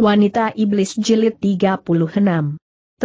Wanita Iblis Jilid 36.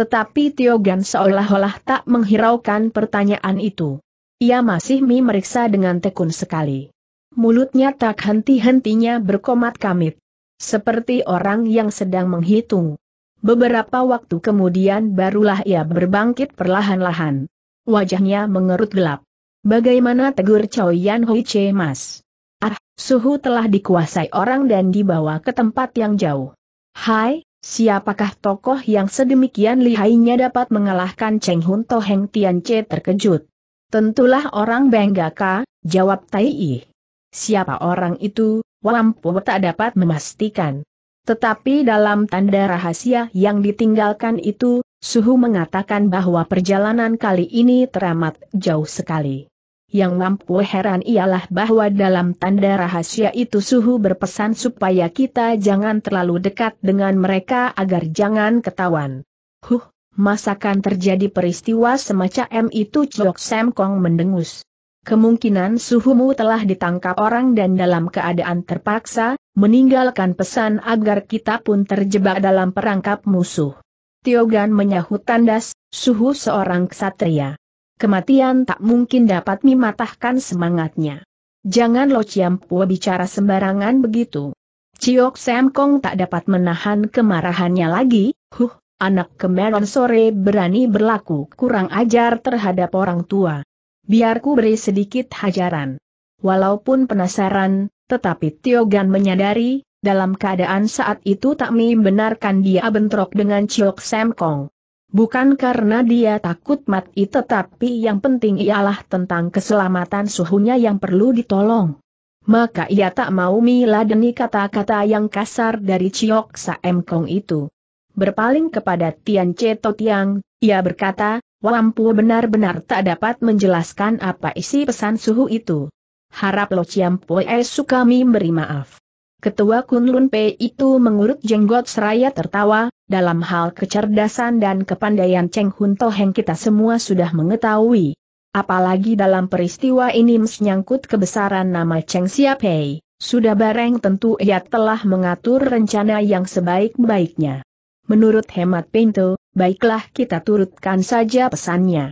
Tetapi Tiogan seolah-olah tak menghiraukan pertanyaan itu. Ia masih memeriksa dengan tekun sekali. Mulutnya tak henti-hentinya berkomat kamit. Seperti orang yang sedang menghitung. Beberapa waktu kemudian barulah ia berbangkit perlahan-lahan. Wajahnya mengerut gelap. Bagaimana tegur Chao Yan Hui Che Mas? Ah, suhu telah dikuasai orang dan dibawa ke tempat yang jauh. Hai, siapakah tokoh yang sedemikian lihainya dapat mengalahkan Cheng Hun Toheng Tian Che terkejut? Tentulah orang Benggaka, jawab Tai I. Siapa orang itu, Wampu tak dapat memastikan. Tetapi dalam tanda rahasia yang ditinggalkan itu, Suhu mengatakan bahwa perjalanan kali ini teramat jauh sekali. Yang mampu heran ialah bahwa dalam tanda rahasia itu suhu berpesan supaya kita jangan terlalu dekat dengan mereka agar jangan ketahuan. Huh, masakan terjadi peristiwa semacam itu Chok Sam Kong mendengus. Kemungkinan suhumu telah ditangkap orang dan dalam keadaan terpaksa, meninggalkan pesan agar kita pun terjebak dalam perangkap musuh. Tiogan menyahut tandas, suhu seorang ksatria. Kematian tak mungkin dapat mematahkan semangatnya. Jangan Lo Ciampua bicara sembarangan begitu. Ciok Sam Kong tak dapat menahan kemarahannya lagi, huh, anak kemeron sore berani berlaku kurang ajar terhadap orang tua. Biarku beri sedikit hajaran. Walaupun penasaran, tetapi Tiogan menyadari, dalam keadaan saat itu tak membenarkan dia bentrok dengan Ciok Sam Kong. Bukan karena dia takut mati tetapi yang penting ialah tentang keselamatan suhunya yang perlu ditolong. Maka ia tak mau miladeni kata-kata yang kasar dari Chiok Saem Kong itu. Berpaling kepada Tian To Tiang, ia berkata, Wampu benar-benar tak dapat menjelaskan apa isi pesan suhu itu. Harap Lo Chiam Poe suka memberi beri maaf. Ketua Kunlun P itu mengurut jenggot seraya tertawa, dalam hal kecerdasan dan kepandaian Cheng Hun Toheng kita semua sudah mengetahui. Apalagi dalam peristiwa ini menyangkut kebesaran nama Cheng Siapei, sudah bareng tentu ia telah mengatur rencana yang sebaik-baiknya. Menurut hemat Pinto, baiklah kita turutkan saja pesannya.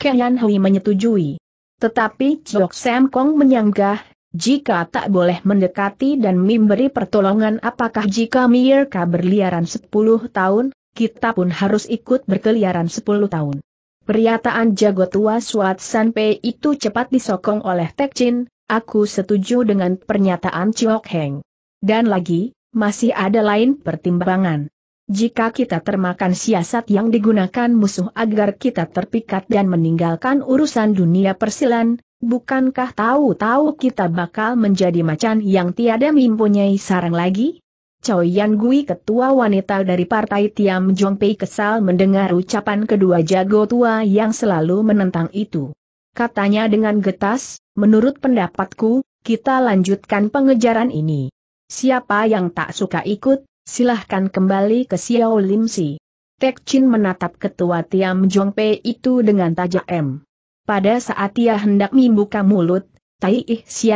Kian Hui menyetujui. Tetapi Chok Sam Kong menyanggah, jika tak boleh mendekati dan memberi pertolongan apakah jika Mirka berliaran 10 tahun, kita pun harus ikut berkeliaran 10 tahun. Pernyataan jago tua Suat Sanpei itu cepat disokong oleh Chin, aku setuju dengan pernyataan Chiok Heng. Dan lagi, masih ada lain pertimbangan. Jika kita termakan siasat yang digunakan musuh agar kita terpikat dan meninggalkan urusan dunia persilan, Bukankah tahu-tahu kita bakal menjadi macan yang tiada mempunyai sarang lagi? Cao Yan Gui ketua wanita dari partai Tiam Jong Pei kesal mendengar ucapan kedua jago tua yang selalu menentang itu. Katanya dengan getas, menurut pendapatku, kita lanjutkan pengejaran ini. Siapa yang tak suka ikut, silahkan kembali ke Xiao Lim Si. Tek Chin menatap ketua Tiam Jong Pei itu dengan tajam. Pada saat ia hendak membuka mulut, Tai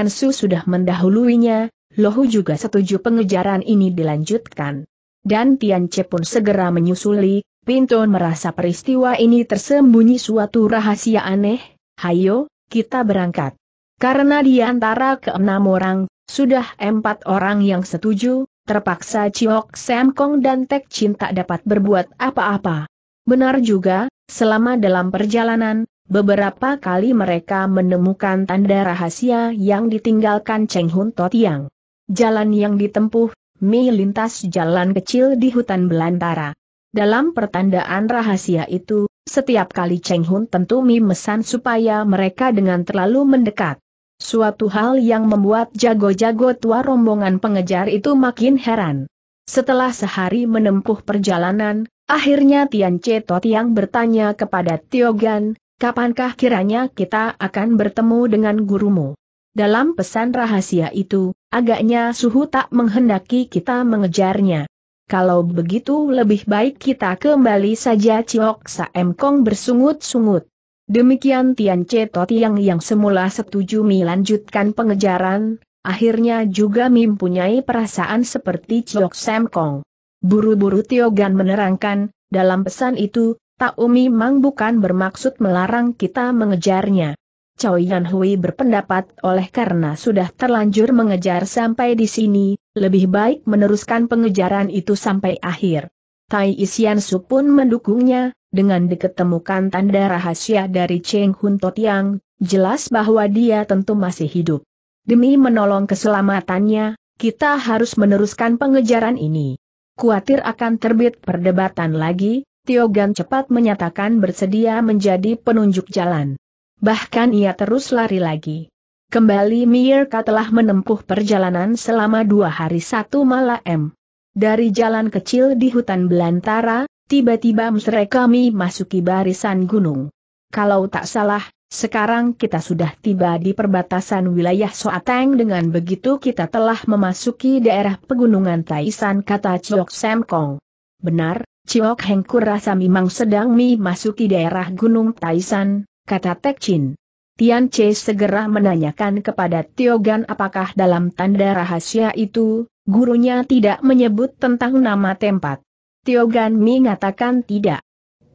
Su sudah mendahuluinya, Lohu juga setuju pengejaran ini dilanjutkan. Dan Tian Che pun segera menyusuli, Pinton merasa peristiwa ini tersembunyi suatu rahasia aneh, hayo, kita berangkat. Karena di antara keenam orang, sudah empat orang yang setuju, terpaksa Ciok Sam Kong dan Tek Chin tak dapat berbuat apa-apa. Benar juga, selama dalam perjalanan, Beberapa kali mereka menemukan tanda rahasia yang ditinggalkan Cheng Hun Totiang. Jalan yang ditempuh, Mi lintas jalan kecil di hutan belantara. Dalam pertandaan rahasia itu, setiap kali Cheng Hun tentu Mi mesan supaya mereka dengan terlalu mendekat. Suatu hal yang membuat jago-jago tua rombongan pengejar itu makin heran. Setelah sehari menempuh perjalanan, akhirnya Tian Che Totiang bertanya kepada Tiogan, kapankah kiranya kita akan bertemu dengan gurumu? Dalam pesan rahasia itu, agaknya suhu tak menghendaki kita mengejarnya. Kalau begitu lebih baik kita kembali saja Ciok Saem Kong bersungut-sungut. Demikian Tian Che Totiang yang semula setuju melanjutkan pengejaran, akhirnya juga mempunyai perasaan seperti Ciok Saem Kong. Buru-buru Tiogan menerangkan, dalam pesan itu, Tak Umi Mang bukan bermaksud melarang kita mengejarnya. Chow Yan Hui berpendapat oleh karena sudah terlanjur mengejar sampai di sini, lebih baik meneruskan pengejaran itu sampai akhir. Tai Isian Su pun mendukungnya, dengan diketemukan tanda rahasia dari Cheng Hun Totiang, jelas bahwa dia tentu masih hidup. Demi menolong keselamatannya, kita harus meneruskan pengejaran ini. Kuatir akan terbit perdebatan lagi, Tiogan cepat menyatakan bersedia menjadi penunjuk jalan. Bahkan ia terus lari lagi. Kembali Mirka telah menempuh perjalanan selama dua hari satu malam. Dari jalan kecil di hutan belantara, tiba-tiba mereka kami masuki barisan gunung. Kalau tak salah, sekarang kita sudah tiba di perbatasan wilayah Soateng dengan begitu kita telah memasuki daerah pegunungan Taisan kata Sam Kong. Benar, Ciok Hengku rasa memang sedang mi masuki daerah Gunung Taisan, kata Tek Chin. Tian Che segera menanyakan kepada Tiogan apakah dalam tanda rahasia itu, gurunya tidak menyebut tentang nama tempat. Tiogan Mi mengatakan tidak.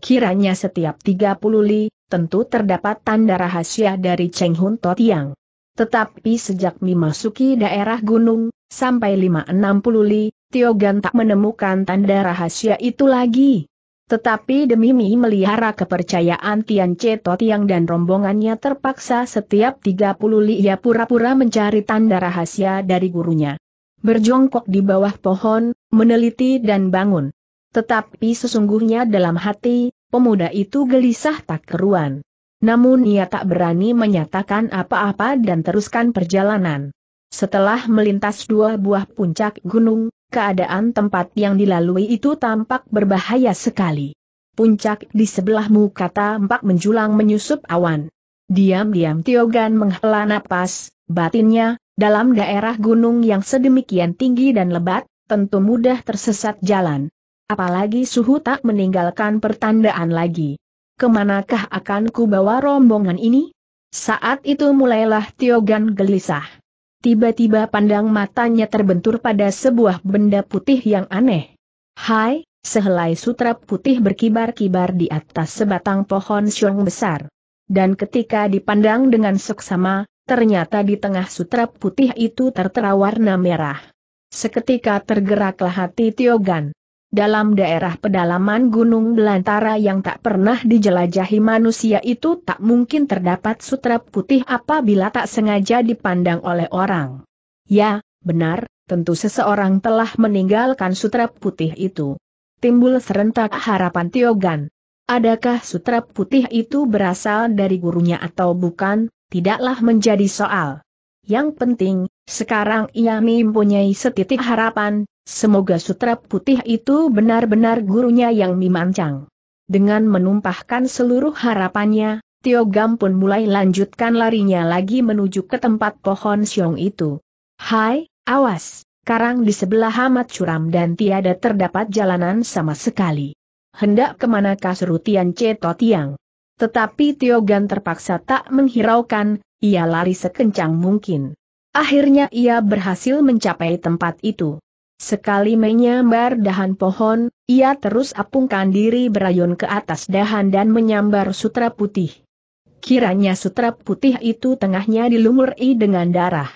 Kiranya setiap 30 li, tentu terdapat tanda rahasia dari Cheng Hun Tiang. Tetapi sejak Mi masuki daerah gunung, sampai 560 li, Tiogan tak menemukan tanda rahasia itu lagi. Tetapi demi Mi melihara kepercayaan Tian Ceto Tiang dan rombongannya terpaksa setiap 30 li ia pura-pura mencari tanda rahasia dari gurunya. Berjongkok di bawah pohon, meneliti dan bangun. Tetapi sesungguhnya dalam hati, pemuda itu gelisah tak keruan. Namun ia tak berani menyatakan apa-apa dan teruskan perjalanan. Setelah melintas dua buah puncak gunung, keadaan tempat yang dilalui itu tampak berbahaya sekali. Puncak di sebelahmu kata empak menjulang menyusup awan. Diam-diam Tiogan menghela napas, batinnya, dalam daerah gunung yang sedemikian tinggi dan lebat, tentu mudah tersesat jalan. Apalagi suhu tak meninggalkan pertandaan lagi. Kemanakah akan kubawa rombongan ini? Saat itu mulailah Tiogan gelisah. Tiba-tiba pandang matanya terbentur pada sebuah benda putih yang aneh. Hai, sehelai sutra putih berkibar-kibar di atas sebatang pohon siung besar. Dan ketika dipandang dengan seksama, ternyata di tengah sutra putih itu tertera warna merah. Seketika tergeraklah hati Tiogan dalam daerah pedalaman Gunung Belantara yang tak pernah dijelajahi manusia itu tak mungkin terdapat sutra putih apabila tak sengaja dipandang oleh orang. Ya, benar, tentu seseorang telah meninggalkan sutra putih itu. Timbul serentak harapan Tiogan. Adakah sutra putih itu berasal dari gurunya atau bukan, tidaklah menjadi soal. Yang penting, sekarang ia mempunyai setitik harapan, semoga sutra putih itu benar-benar gurunya yang mimancang. Dengan menumpahkan seluruh harapannya, Tio Gam pun mulai lanjutkan larinya lagi menuju ke tempat pohon siong itu. Hai, awas, karang di sebelah amat curam dan tiada terdapat jalanan sama sekali. Hendak kemanakah kasurutian Ceto Tiang? Tetapi Tio Gam terpaksa tak menghiraukan, ia lari sekencang mungkin. Akhirnya ia berhasil mencapai tempat itu. Sekali menyambar dahan pohon, ia terus apungkan diri berayun ke atas dahan dan menyambar sutra putih. Kiranya sutra putih itu tengahnya dilumuri dengan darah.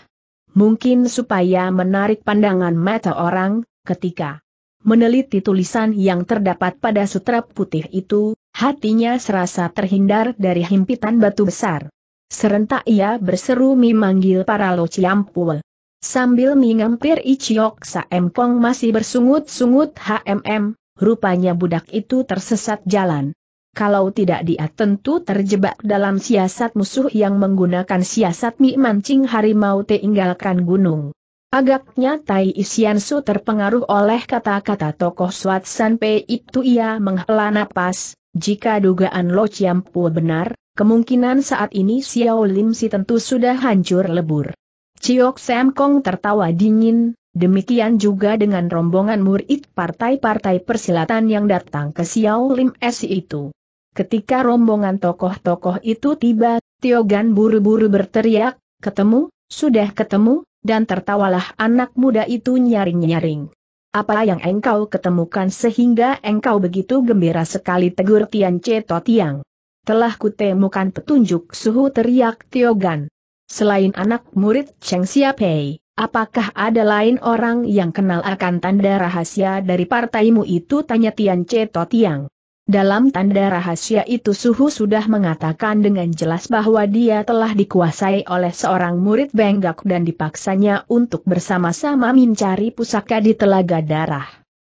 Mungkin supaya menarik pandangan mata orang, ketika meneliti tulisan yang terdapat pada sutra putih itu, hatinya serasa terhindar dari himpitan batu besar. Serentak ia berseru memanggil para Lo Ciampul. Sambil mengampir Iciok Saem Kong masih bersungut-sungut HMM, rupanya budak itu tersesat jalan. Kalau tidak dia tentu terjebak dalam siasat musuh yang menggunakan siasat mi mancing harimau tinggalkan gunung. Agaknya Tai Su terpengaruh oleh kata-kata tokoh San P itu ia menghela napas, jika dugaan Lo Chiampu benar, Kemungkinan saat ini Xiao Lim Si tentu sudah hancur lebur. Ciok Sam Kong tertawa dingin, demikian juga dengan rombongan murid partai-partai persilatan yang datang ke Xiao Lim Si itu. Ketika rombongan tokoh-tokoh itu tiba, Tiogan buru-buru berteriak, ketemu, sudah ketemu, dan tertawalah anak muda itu nyaring-nyaring. Apa yang engkau ketemukan sehingga engkau begitu gembira sekali tegur Tian Ceto Tiang? Telah kutemukan petunjuk suhu teriak Tiogan. Selain anak murid Cheng Siapei, apakah ada lain orang yang kenal akan tanda rahasia dari partaimu itu tanya Tian Ceto Tiang. Dalam tanda rahasia itu Suhu sudah mengatakan dengan jelas bahwa dia telah dikuasai oleh seorang murid Benggak dan dipaksanya untuk bersama-sama mencari pusaka di Telaga Darah.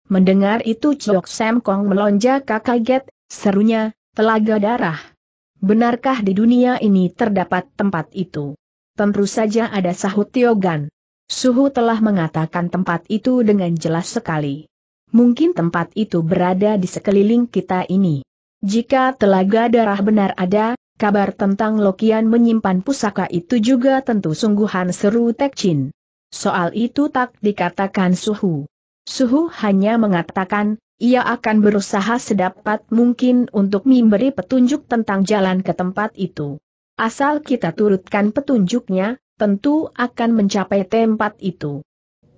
Mendengar itu Chok Sam Kong melonjak kaget, serunya, Telaga darah. Benarkah di dunia ini terdapat tempat itu? Tentu saja ada sahut Tiogan. Suhu telah mengatakan tempat itu dengan jelas sekali. Mungkin tempat itu berada di sekeliling kita ini. Jika telaga darah benar ada, kabar tentang Lokian menyimpan pusaka itu juga tentu sungguhan seru Tekcin. Soal itu tak dikatakan Suhu. Suhu hanya mengatakan, ia akan berusaha sedapat mungkin untuk memberi petunjuk tentang jalan ke tempat itu. Asal kita turutkan petunjuknya, tentu akan mencapai tempat itu.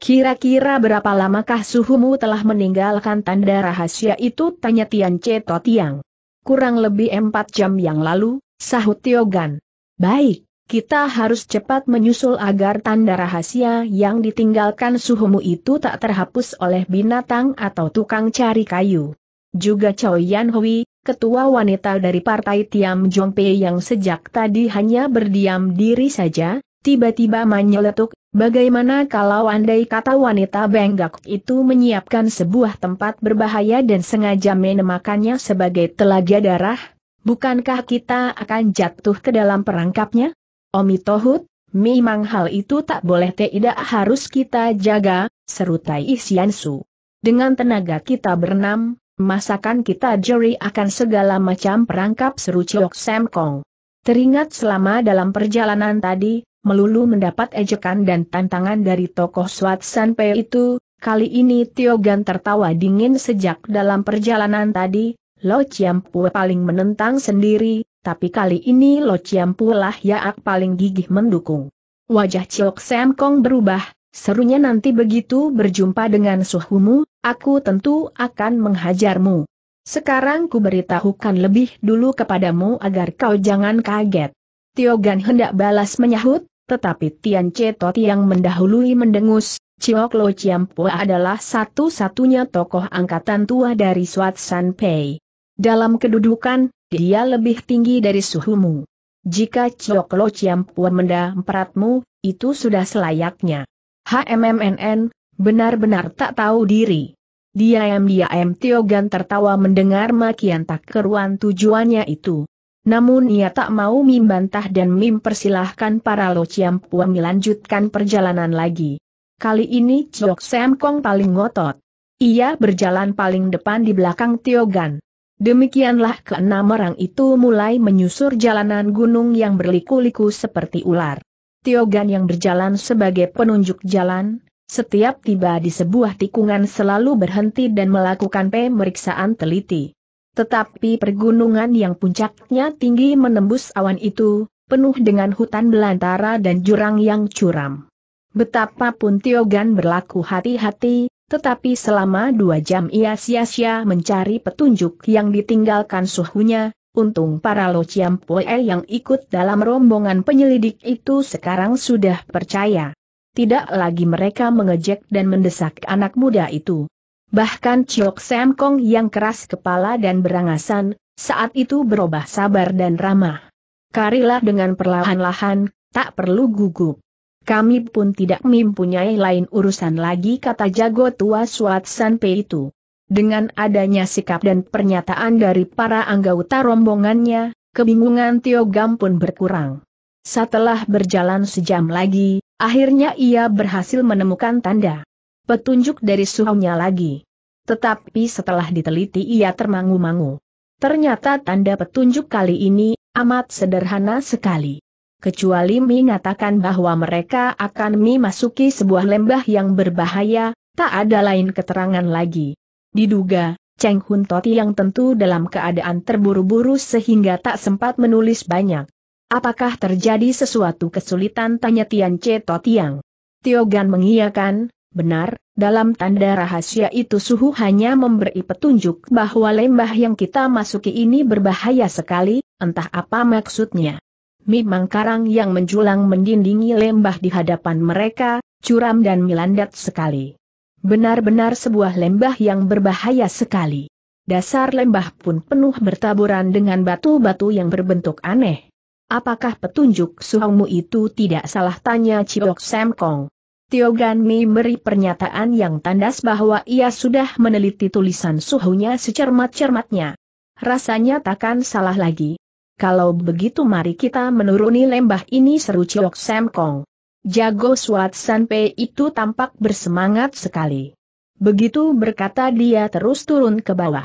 Kira-kira berapa lamakah suhumu telah meninggalkan tanda rahasia itu? Tanya Tian Che Totiang. Kurang lebih empat jam yang lalu, sahut Tiogan. Baik, kita harus cepat menyusul agar tanda rahasia yang ditinggalkan suhumu itu tak terhapus oleh binatang atau tukang cari kayu. Juga Chow Yan Hui, ketua wanita dari partai Tiam Jong Pei yang sejak tadi hanya berdiam diri saja, tiba-tiba menyeletuk, bagaimana kalau andai kata wanita Benggak itu menyiapkan sebuah tempat berbahaya dan sengaja menemakannya sebagai telaga darah? Bukankah kita akan jatuh ke dalam perangkapnya? Omi Tohut, memang hal itu tak boleh tidak harus kita jaga, seru Tai Isiansu. Dengan tenaga kita berenam, masakan kita juri akan segala macam perangkap seru Ciok Sam Kong. Teringat selama dalam perjalanan tadi, melulu mendapat ejekan dan tantangan dari tokoh Swat Pei itu, kali ini Tiogan tertawa dingin sejak dalam perjalanan tadi, Lo Chiam Pue paling menentang sendiri, tapi kali ini Lo Chiam ya Yaak paling gigih mendukung. Wajah Chok Sam Kong berubah, serunya nanti begitu berjumpa dengan suhumu, aku tentu akan menghajarmu. Sekarang ku beritahukan lebih dulu kepadamu agar kau jangan kaget. Tiogan hendak balas menyahut, tetapi Tian Cetot yang mendahului mendengus, Chiok Lo Chiam adalah satu-satunya tokoh angkatan tua dari Suat San Pei. Dalam kedudukan, dia lebih tinggi dari suhumu. Jika Cioklo Ciampuan peratmu, itu sudah selayaknya. HMMNN, benar-benar tak tahu diri. Diam-diam Tiogan tertawa mendengar makian tak keruan tujuannya itu. Namun ia tak mau membantah dan mempersilahkan para Lo Puan melanjutkan perjalanan lagi. Kali ini Chok Sam Kong paling ngotot. Ia berjalan paling depan di belakang Tiogan. Demikianlah keenam orang itu mulai menyusur jalanan gunung yang berliku-liku seperti ular. Tiogan yang berjalan sebagai penunjuk jalan, setiap tiba di sebuah tikungan selalu berhenti dan melakukan pemeriksaan teliti. Tetapi pergunungan yang puncaknya tinggi menembus awan itu, penuh dengan hutan belantara dan jurang yang curam. Betapapun Tiogan berlaku hati-hati, tetapi selama dua jam ia sia-sia mencari petunjuk yang ditinggalkan suhunya, untung para Lo Poe yang ikut dalam rombongan penyelidik itu sekarang sudah percaya. Tidak lagi mereka mengejek dan mendesak anak muda itu. Bahkan Chiok Sam Kong yang keras kepala dan berangasan, saat itu berubah sabar dan ramah. Karilah dengan perlahan-lahan, tak perlu gugup. Kami pun tidak mempunyai lain urusan lagi kata jago tua Suat Sanpe itu. Dengan adanya sikap dan pernyataan dari para anggota rombongannya, kebingungan Tio Gam pun berkurang. Setelah berjalan sejam lagi, akhirnya ia berhasil menemukan tanda petunjuk dari suhunya lagi. Tetapi setelah diteliti ia termangu-mangu. Ternyata tanda petunjuk kali ini amat sederhana sekali kecuali mengatakan bahwa mereka akan memasuki sebuah lembah yang berbahaya, tak ada lain keterangan lagi. Diduga, Cheng Hun Toti yang tentu dalam keadaan terburu-buru sehingga tak sempat menulis banyak. Apakah terjadi sesuatu kesulitan tanya Tian Che Totiang? Tiogan mengiyakan, benar, dalam tanda rahasia itu suhu hanya memberi petunjuk bahwa lembah yang kita masuki ini berbahaya sekali, entah apa maksudnya mimang karang yang menjulang mendindingi lembah di hadapan mereka, curam dan melandat sekali. Benar-benar sebuah lembah yang berbahaya sekali. Dasar lembah pun penuh bertaburan dengan batu-batu yang berbentuk aneh. Apakah petunjuk suhumu itu tidak salah tanya Ciok Semkong? Tiogan Mi beri pernyataan yang tandas bahwa ia sudah meneliti tulisan suhunya secermat-cermatnya. Rasanya takkan salah lagi kalau begitu mari kita menuruni lembah ini seru Ciok Sam Kong. Jago Suat San itu tampak bersemangat sekali. Begitu berkata dia terus turun ke bawah.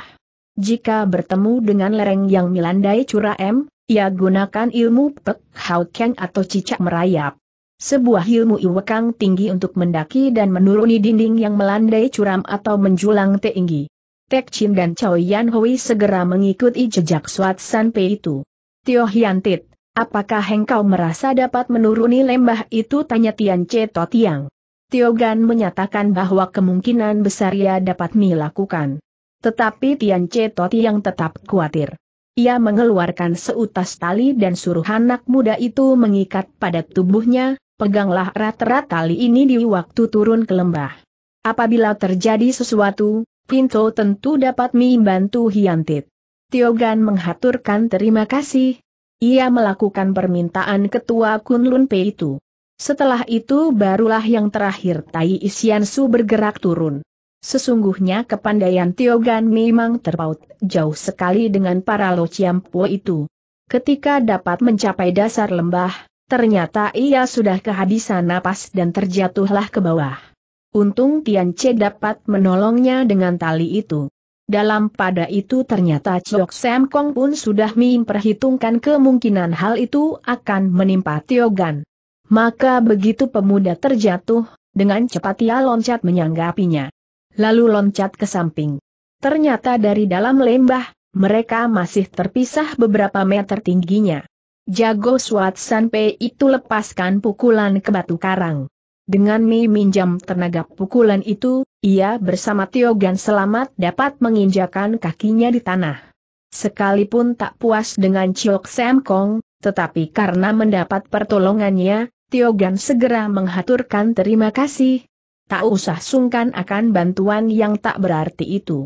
Jika bertemu dengan lereng yang melandai curah M, ia gunakan ilmu Pek Hau Keng atau cicak merayap. Sebuah ilmu iwekang tinggi untuk mendaki dan menuruni dinding yang melandai curam atau menjulang tinggi. Tek Chin dan Chow Yan Hui segera mengikuti jejak Suat Sanpe itu. Tio Hiantit, apakah engkau merasa dapat menuruni lembah itu tanya Tian To Tiang. Tio Gan menyatakan bahwa kemungkinan besar ia dapat dilakukan. Tetapi Tian To Tiang tetap khawatir. Ia mengeluarkan seutas tali dan suruh anak muda itu mengikat pada tubuhnya, peganglah erat-erat tali ini di waktu turun ke lembah. Apabila terjadi sesuatu, Pinto tentu dapat membantu Hiantit. Tiogan menghaturkan terima kasih. Ia melakukan permintaan ketua Kunlun Pei itu. Setelah itu barulah yang terakhir Tai Su bergerak turun. Sesungguhnya kepandaian Tiogan memang terpaut jauh sekali dengan para Lo Chiampo itu. Ketika dapat mencapai dasar lembah, ternyata ia sudah kehabisan napas dan terjatuhlah ke bawah. Untung Tian Che dapat menolongnya dengan tali itu. Dalam pada itu ternyata Chok Sam Kong pun sudah memperhitungkan kemungkinan hal itu akan menimpa Tiogan. Maka begitu pemuda terjatuh, dengan cepat ia loncat menyanggapinya. Lalu loncat ke samping. Ternyata dari dalam lembah, mereka masih terpisah beberapa meter tingginya. Jago Suat Sanpei itu lepaskan pukulan ke batu karang. Dengan meminjam tenaga pukulan itu, ia bersama Tiogan selamat dapat menginjakan kakinya di tanah. Sekalipun tak puas dengan Chiok Sam Kong, tetapi karena mendapat pertolongannya, Tiogan segera menghaturkan terima kasih. Tak usah sungkan akan bantuan yang tak berarti itu.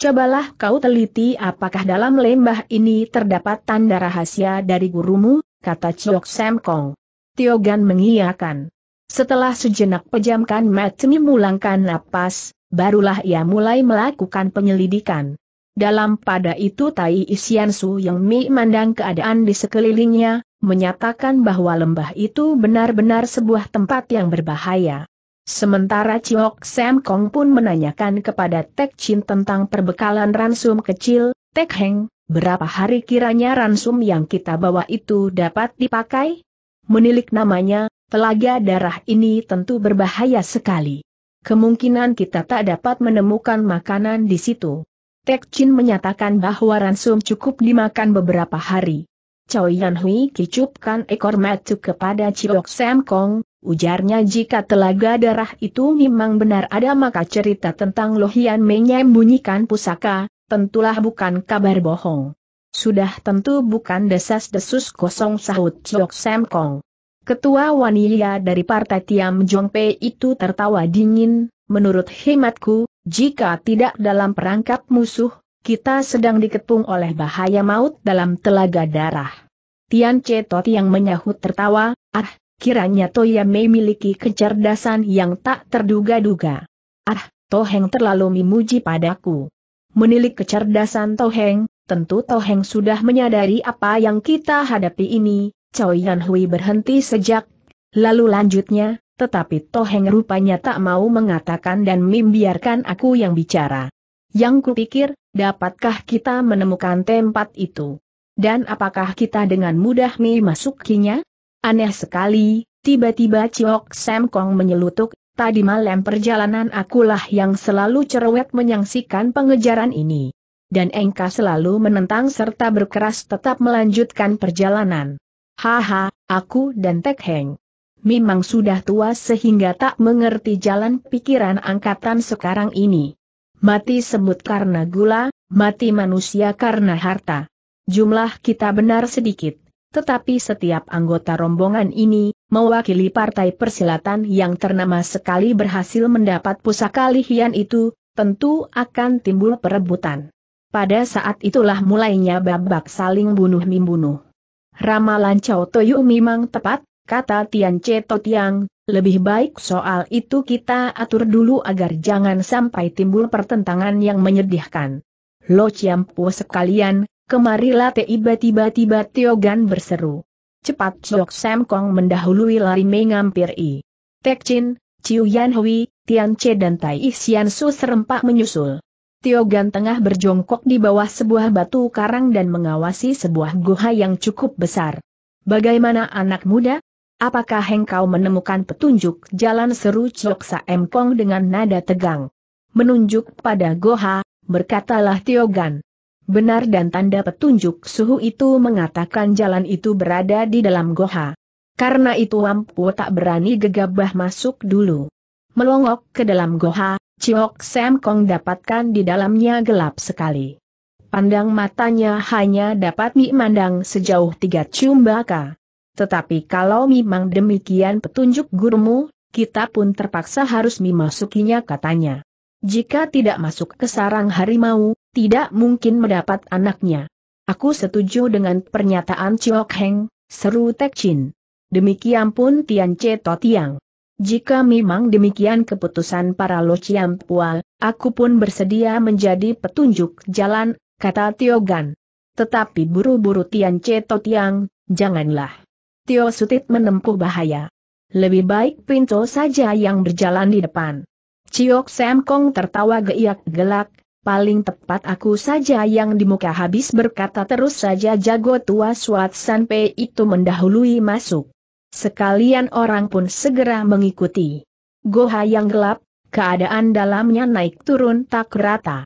Cobalah kau teliti apakah dalam lembah ini terdapat tanda rahasia dari gurumu, kata Chiok Sam Kong. Tiogan mengiyakan. Setelah sejenak pejamkan mata memulangkan napas, barulah ia mulai melakukan penyelidikan. Dalam pada itu Tai Isian Su yang memandang keadaan di sekelilingnya, menyatakan bahwa lembah itu benar-benar sebuah tempat yang berbahaya. Sementara Chiok Sam Kong pun menanyakan kepada Tek Chin tentang perbekalan ransum kecil, Tek Heng, berapa hari kiranya ransum yang kita bawa itu dapat dipakai? Menilik namanya, Pelaga darah ini tentu berbahaya sekali. Kemungkinan kita tak dapat menemukan makanan di situ. Tek Chin menyatakan bahwa ransum cukup dimakan beberapa hari. Chow Yan Hui kicupkan ekor matu kepada Chiok Sam Kong, ujarnya jika telaga darah itu memang benar ada maka cerita tentang Lohian menyembunyikan pusaka, tentulah bukan kabar bohong. Sudah tentu bukan desas-desus kosong sahut Chiok Sam Kong. Ketua Wanilia dari Partai Tiam Jongpe itu tertawa dingin, menurut hematku, jika tidak dalam perangkap musuh, kita sedang diketung oleh bahaya maut dalam telaga darah. Tian Cetot yang menyahut tertawa, ah, kiranya Toya Mei memiliki kecerdasan yang tak terduga-duga. Ah, Toheng terlalu memuji padaku. Menilik kecerdasan Toheng, tentu Toheng sudah menyadari apa yang kita hadapi ini, Choi Yan Hui berhenti sejak, lalu lanjutnya, tetapi Toheng rupanya tak mau mengatakan dan membiarkan aku yang bicara. Yang kupikir, dapatkah kita menemukan tempat itu? Dan apakah kita dengan mudah memasukinya? Aneh sekali, tiba-tiba Ciok Sam Kong menyelutuk, tadi malam perjalanan akulah yang selalu cerewet menyaksikan pengejaran ini. Dan Engka selalu menentang serta berkeras tetap melanjutkan perjalanan. Haha, aku dan Tek Heng. Memang sudah tua sehingga tak mengerti jalan pikiran angkatan sekarang ini. Mati semut karena gula, mati manusia karena harta. Jumlah kita benar sedikit, tetapi setiap anggota rombongan ini, mewakili partai persilatan yang ternama sekali berhasil mendapat pusaka lihian itu, tentu akan timbul perebutan. Pada saat itulah mulainya babak saling bunuh-membunuh. Ramalan Chow Toyu memang tepat, kata Tian To Tiang, lebih baik soal itu kita atur dulu agar jangan sampai timbul pertentangan yang menyedihkan. Lo Ciampu sekalian, kemarilah tiba-tiba-tiba Gan berseru. Cepat Chok Sam Kong mendahului lari mengampiri. Tek Chin, Chiu Yan Hui, Tian Che dan Tai Xian Su serempak menyusul. Tiogan tengah berjongkok di bawah sebuah batu karang dan mengawasi sebuah guha yang cukup besar. Bagaimana anak muda? Apakah engkau menemukan petunjuk jalan seru Coksa Empong dengan nada tegang? Menunjuk pada Goha, berkatalah Tiogan. Benar dan tanda petunjuk suhu itu mengatakan jalan itu berada di dalam Goha. Karena itu Wampu tak berani gegabah masuk dulu. Melongok ke dalam Goha, Chiok Sam Kong dapatkan di dalamnya gelap sekali. Pandang matanya hanya dapat memandang sejauh tiga cumbaka. Tetapi kalau memang demikian petunjuk gurumu, kita pun terpaksa harus memasukinya katanya. Jika tidak masuk ke sarang harimau, tidak mungkin mendapat anaknya. Aku setuju dengan pernyataan Chiok Heng, seru Tek Chin. Demikian pun Tian Che To Tiang. Jika memang demikian keputusan para Lo Pua, aku pun bersedia menjadi petunjuk jalan, kata Tiogan. Tetapi buru-buru Tian Ceto Tiang, janganlah. Tio Sutit menempuh bahaya. Lebih baik pintu saja yang berjalan di depan. Ciok Sam Kong tertawa geiak-gelak, paling tepat aku saja yang di muka habis berkata terus saja jago tua Suat sampai itu mendahului masuk. Sekalian orang pun segera mengikuti. Goha yang gelap, keadaan dalamnya naik turun tak rata.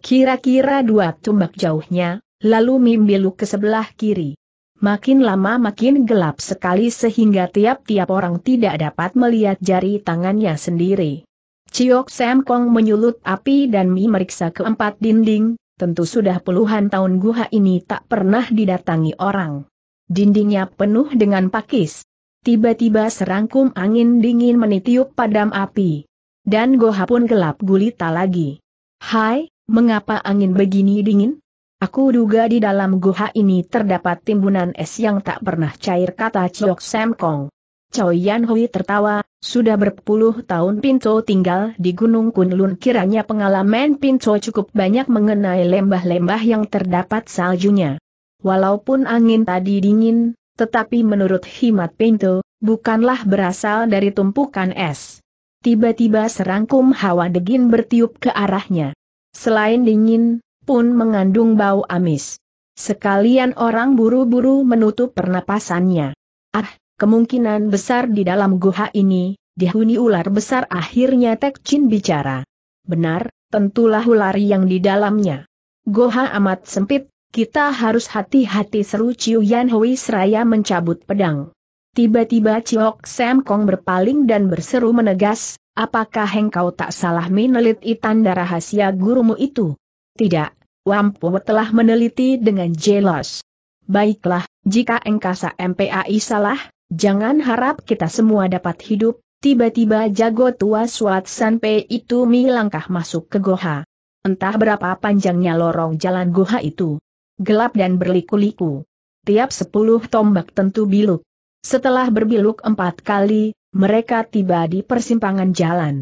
Kira-kira dua tumbak jauhnya, lalu mimbilu ke sebelah kiri. Makin lama makin gelap sekali sehingga tiap-tiap orang tidak dapat melihat jari tangannya sendiri. Ciok Sam Kong menyulut api dan Mi meriksa keempat dinding, tentu sudah puluhan tahun guha ini tak pernah didatangi orang. Dindingnya penuh dengan pakis, Tiba-tiba serangkum angin dingin menitiup padam api. Dan Goha pun gelap gulita lagi. Hai, mengapa angin begini dingin? Aku duga di dalam Goha ini terdapat timbunan es yang tak pernah cair kata Chiok Sam Kong. Choi Yan Hui tertawa, sudah berpuluh tahun Pinto tinggal di Gunung Kunlun kiranya pengalaman Pinto cukup banyak mengenai lembah-lembah yang terdapat saljunya. Walaupun angin tadi dingin, tetapi menurut Himat Pinto, bukanlah berasal dari tumpukan es. Tiba-tiba serangkum hawa degin bertiup ke arahnya. Selain dingin, pun mengandung bau amis. Sekalian orang buru-buru menutup pernapasannya. Ah, kemungkinan besar di dalam guha ini, dihuni ular besar akhirnya Tek Chin bicara. Benar, tentulah ular yang di dalamnya. Goha amat sempit, kita harus hati-hati seru Ciu Yan Hui seraya mencabut pedang. Tiba-tiba Ciok Sam Kong berpaling dan berseru menegas, apakah engkau tak salah meneliti tanda rahasia gurumu itu? Tidak, Wampu telah meneliti dengan jelas. Baiklah, jika engkasa MPAI salah, jangan harap kita semua dapat hidup, tiba-tiba jago tua Suat Sanpei itu melangkah masuk ke goha. Entah berapa panjangnya lorong jalan goha itu gelap dan berliku-liku. Tiap sepuluh tombak tentu biluk. Setelah berbiluk empat kali, mereka tiba di persimpangan jalan.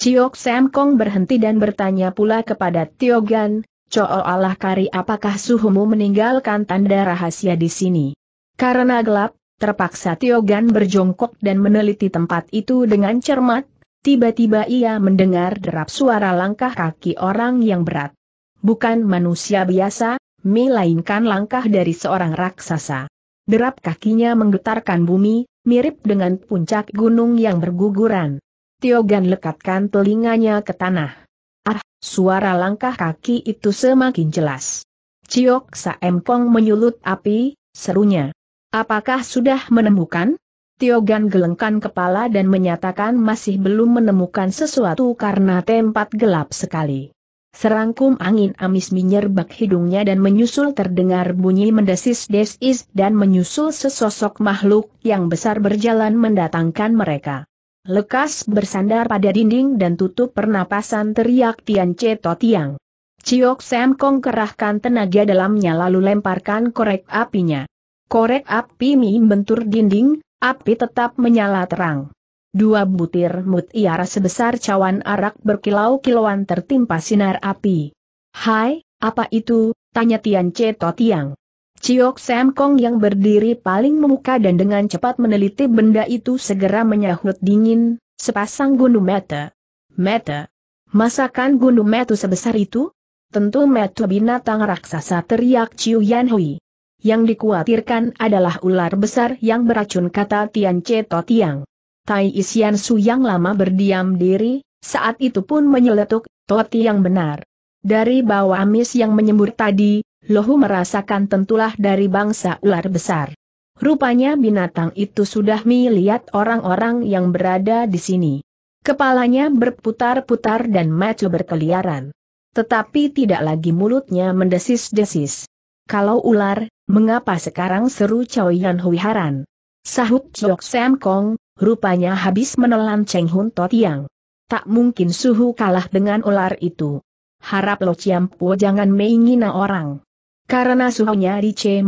Ciok Sam Kong berhenti dan bertanya pula kepada Tiogan, Coo Allah Kari apakah suhumu meninggalkan tanda rahasia di sini? Karena gelap, terpaksa Tiogan berjongkok dan meneliti tempat itu dengan cermat, tiba-tiba ia mendengar derap suara langkah kaki orang yang berat. Bukan manusia biasa, melainkan langkah dari seorang raksasa. Derap kakinya menggetarkan bumi, mirip dengan puncak gunung yang berguguran. Tiogan lekatkan telinganya ke tanah. Ah, suara langkah kaki itu semakin jelas. Ciok Saempong menyulut api, serunya. Apakah sudah menemukan? Tiogan gelengkan kepala dan menyatakan masih belum menemukan sesuatu karena tempat gelap sekali. Serangkum angin amis menyerbak hidungnya dan menyusul terdengar bunyi mendesis desis dan menyusul sesosok makhluk yang besar berjalan mendatangkan mereka. Lekas bersandar pada dinding dan tutup pernapasan teriak Tian To Tiang. Ciok Sam Kong kerahkan tenaga dalamnya lalu lemparkan korek apinya. Korek api mie bentur dinding, api tetap menyala terang. Dua butir mutiara sebesar cawan arak berkilau-kilauan tertimpa sinar api. Hai, apa itu? Tanya Tian Che To Tiang. Ciok Sam Kong yang berdiri paling memuka dan dengan cepat meneliti benda itu segera menyahut dingin, sepasang gunung mata. Mata. Masakan gunung metu sebesar itu? Tentu metu binatang raksasa teriak Ciu Yan Hui. Yang dikhawatirkan adalah ular besar yang beracun kata Tian Che To Tiang. Tai Isian Su yang lama berdiam diri, saat itu pun menyeletuk, Toti yang benar. Dari bawah amis yang menyembur tadi, Lohu merasakan tentulah dari bangsa ular besar. Rupanya binatang itu sudah melihat orang-orang yang berada di sini. Kepalanya berputar-putar dan maco berkeliaran. Tetapi tidak lagi mulutnya mendesis-desis. Kalau ular, mengapa sekarang seru Chow Yan Hui Haran? Sahut Jok Sam Kong, Rupanya habis menelan Cheng Hun Tot Yang. Tak mungkin suhu kalah dengan ular itu. Harap Lo Chiam Puo jangan mengina orang. Karena suhunya di Tio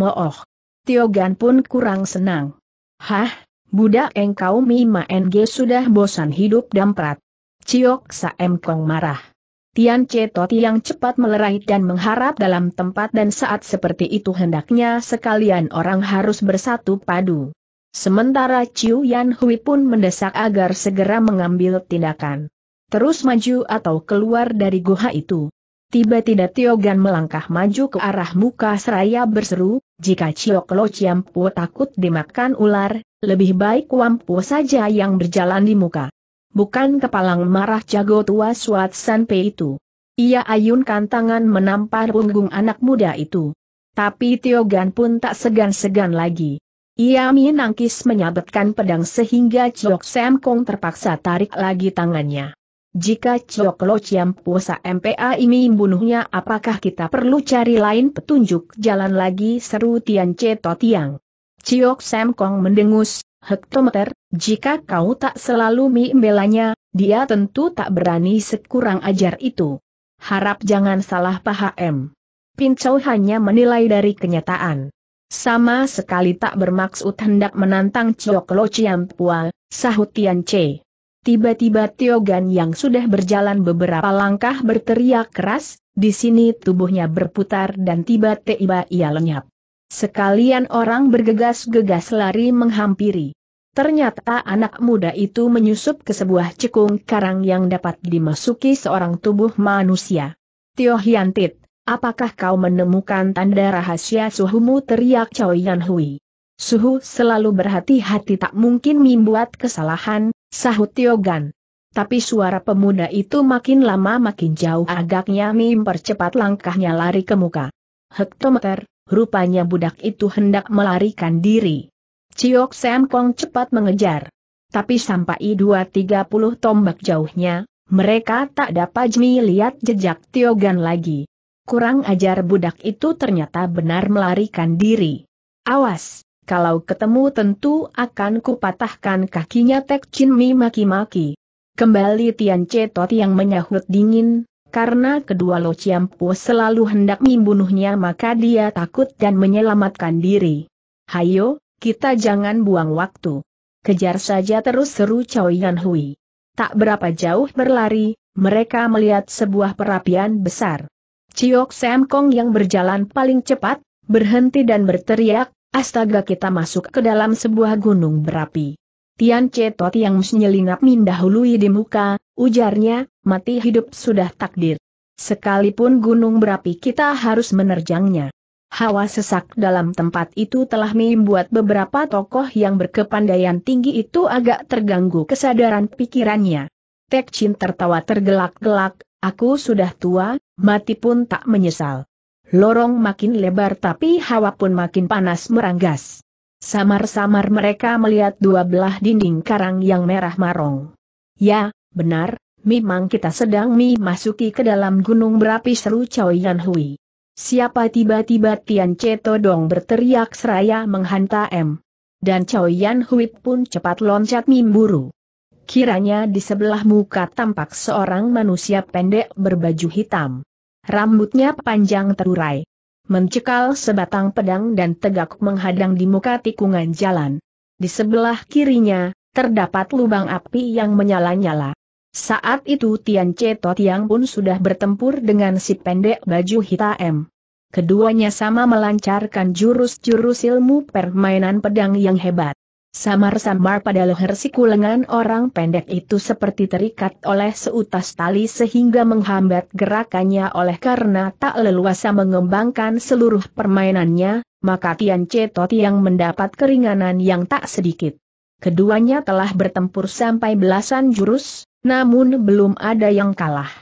Tiogan pun kurang senang. Hah, budak engkau Mima NG sudah bosan hidup damprat. Ciok Saem Kong marah. Tian Cetoti yang cepat melerai dan mengharap dalam tempat dan saat seperti itu hendaknya sekalian orang harus bersatu padu. Sementara Chiu Yan Hui pun mendesak agar segera mengambil tindakan. Terus maju atau keluar dari guha itu. Tiba-tiba Tiogan melangkah maju ke arah muka seraya berseru, jika Ciok Lo Chiampu takut dimakan ular, lebih baik Wampu saja yang berjalan di muka. Bukan kepalang marah jago tua Suat Sanpe itu. Ia ayunkan tangan menampar punggung anak muda itu. Tapi Tiogan pun tak segan-segan lagi. Ia Nangkis menyabetkan pedang sehingga Chok Sam Kong terpaksa tarik lagi tangannya. Jika Chok Lo Chiam Puasa MPA ini membunuhnya apakah kita perlu cari lain petunjuk jalan lagi seru Tian To Tiang. Chok Sam Kong mendengus, hektometer, jika kau tak selalu membelanya, dia tentu tak berani sekurang ajar itu. Harap jangan salah paham. Pincau hanya menilai dari kenyataan. Sama sekali tak bermaksud hendak menantang Cioklo Pua, sahut Tian Che. Tiba-tiba Tio Gan yang sudah berjalan beberapa langkah berteriak keras, di sini tubuhnya berputar dan tiba-tiba ia lenyap. Sekalian orang bergegas-gegas lari menghampiri. Ternyata anak muda itu menyusup ke sebuah cekung karang yang dapat dimasuki seorang tubuh manusia. Tio Hyantit. Apakah kau menemukan tanda rahasia suhumu teriak Chao Yan Hui. Suhu selalu berhati-hati tak mungkin membuat kesalahan, sahut Tiogan. Tapi suara pemuda itu makin lama makin jauh agaknya mempercepat langkahnya lari ke muka. Hektometer, rupanya budak itu hendak melarikan diri. Ciok Sam Kong cepat mengejar. Tapi sampai 2-30 tombak jauhnya, mereka tak dapat melihat jejak Tiogan lagi. Kurang ajar budak itu ternyata benar melarikan diri. Awas, kalau ketemu tentu akan kupatahkan kakinya Tek Chin Mi maki-maki. Kembali Tian tot yang menyahut dingin, karena kedua Lo Po selalu hendak membunuhnya maka dia takut dan menyelamatkan diri. Hayo, kita jangan buang waktu. Kejar saja terus seru Chow Yan Hui. Tak berapa jauh berlari, mereka melihat sebuah perapian besar. Ciok Sam Kong yang berjalan paling cepat, berhenti dan berteriak, astaga kita masuk ke dalam sebuah gunung berapi. Tian Cetot yang menyelinap mindahului di muka, ujarnya, mati hidup sudah takdir. Sekalipun gunung berapi kita harus menerjangnya. Hawa sesak dalam tempat itu telah membuat beberapa tokoh yang berkepandaian tinggi itu agak terganggu kesadaran pikirannya. Tek Chin tertawa tergelak-gelak, Aku sudah tua, mati pun tak menyesal. Lorong makin lebar tapi hawa pun makin panas meranggas. Samar-samar mereka melihat dua belah dinding karang yang merah marong. Ya, benar, memang kita sedang memasuki masuki ke dalam gunung berapi seru Cao Yan Hui. Siapa tiba-tiba Tian Che Dong berteriak seraya menghantam Dan Cao Yan Hui pun cepat loncat mimburu. Kiranya di sebelah muka tampak seorang manusia pendek berbaju hitam. Rambutnya panjang terurai. Mencekal sebatang pedang dan tegak menghadang di muka tikungan jalan. Di sebelah kirinya, terdapat lubang api yang menyala-nyala. Saat itu Tian Che ToTiang pun sudah bertempur dengan si pendek baju hitam. Keduanya sama melancarkan jurus-jurus ilmu permainan pedang yang hebat. Samar-samar pada leher siku lengan orang pendek itu seperti terikat oleh seutas tali sehingga menghambat gerakannya oleh karena tak leluasa mengembangkan seluruh permainannya, maka Tian Cetot yang mendapat keringanan yang tak sedikit. Keduanya telah bertempur sampai belasan jurus, namun belum ada yang kalah.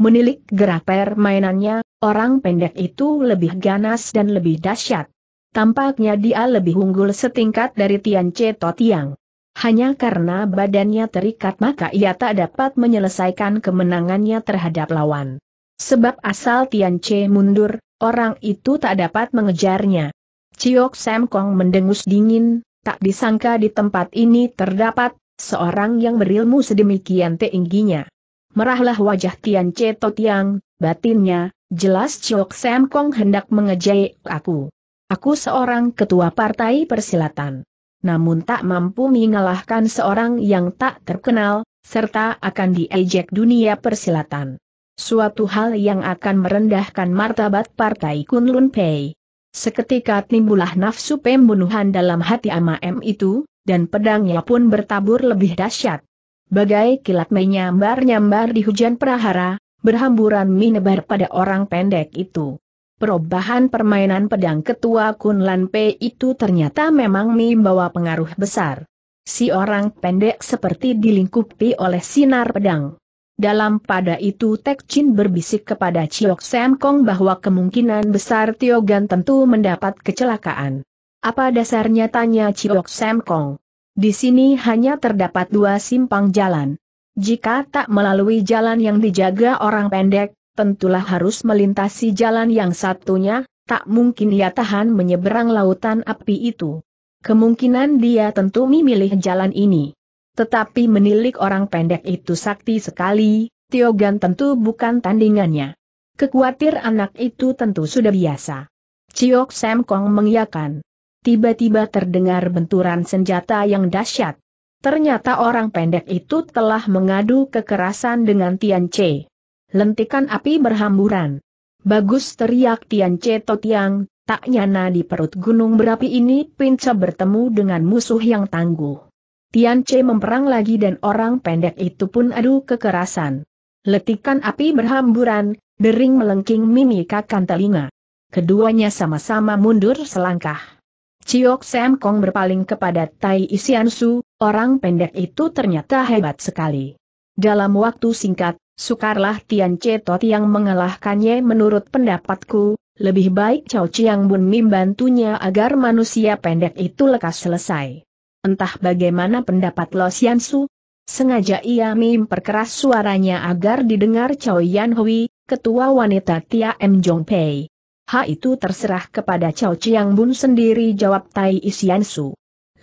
Menilik gerak permainannya, orang pendek itu lebih ganas dan lebih dahsyat. Tampaknya dia lebih unggul setingkat dari Tian Ceto Tiang. Hanya karena badannya terikat maka ia tak dapat menyelesaikan kemenangannya terhadap lawan. Sebab asal Tian Che mundur, orang itu tak dapat mengejarnya. Ciok Sam Kong mendengus dingin, tak disangka di tempat ini terdapat seorang yang berilmu sedemikian tingginya. Merahlah wajah Tian Che Totiang, batinnya, jelas Ciok Sam Kong hendak mengejek aku. Aku seorang ketua partai persilatan. Namun tak mampu mengalahkan seorang yang tak terkenal, serta akan diejek dunia persilatan. Suatu hal yang akan merendahkan martabat partai Kunlun Pei. Seketika timbulah nafsu pembunuhan dalam hati Ama M itu, dan pedangnya pun bertabur lebih dahsyat. Bagai kilat menyambar-nyambar di hujan prahara, berhamburan menebar pada orang pendek itu. Perubahan permainan pedang ketua Kunlan Pei itu ternyata memang membawa pengaruh besar. Si orang pendek seperti dilingkupi oleh sinar pedang. Dalam pada itu Tek Chin berbisik kepada Chiok Sam Kong bahwa kemungkinan besar Tio Gan tentu mendapat kecelakaan. Apa dasarnya tanya Chiok Sam Kong? Di sini hanya terdapat dua simpang jalan. Jika tak melalui jalan yang dijaga orang pendek, tentulah harus melintasi jalan yang satunya, tak mungkin ia tahan menyeberang lautan api itu. Kemungkinan dia tentu memilih jalan ini. Tetapi menilik orang pendek itu sakti sekali, Tiogan tentu bukan tandingannya. Kekuatir anak itu tentu sudah biasa. Ciok Sam Kong mengiakan. Tiba-tiba terdengar benturan senjata yang dahsyat. Ternyata orang pendek itu telah mengadu kekerasan dengan Tian Che. Lentikan api berhamburan. Bagus teriak Tian Ceto Tiang, tak nyana di perut gunung berapi ini Pinca bertemu dengan musuh yang tangguh. Tian Ce memperang lagi dan orang pendek itu pun adu kekerasan. Letikan api berhamburan, dering melengking mimikakan telinga. Keduanya sama-sama mundur selangkah. Ciok Sam Kong berpaling kepada Tai Isian Su, orang pendek itu ternyata hebat sekali. Dalam waktu singkat, Sukarlah Tian Cetot yang mengalahkannya menurut pendapatku, lebih baik Cao Chiang Bun Mim bantunya agar manusia pendek itu lekas selesai. Entah bagaimana pendapat Lo Sian Su, Sengaja ia perkeras suaranya agar didengar Cao Yan Hui, ketua wanita Tia M. Jong Pei. Hal itu terserah kepada Cao Chiang Bun sendiri jawab Tai Isian Su.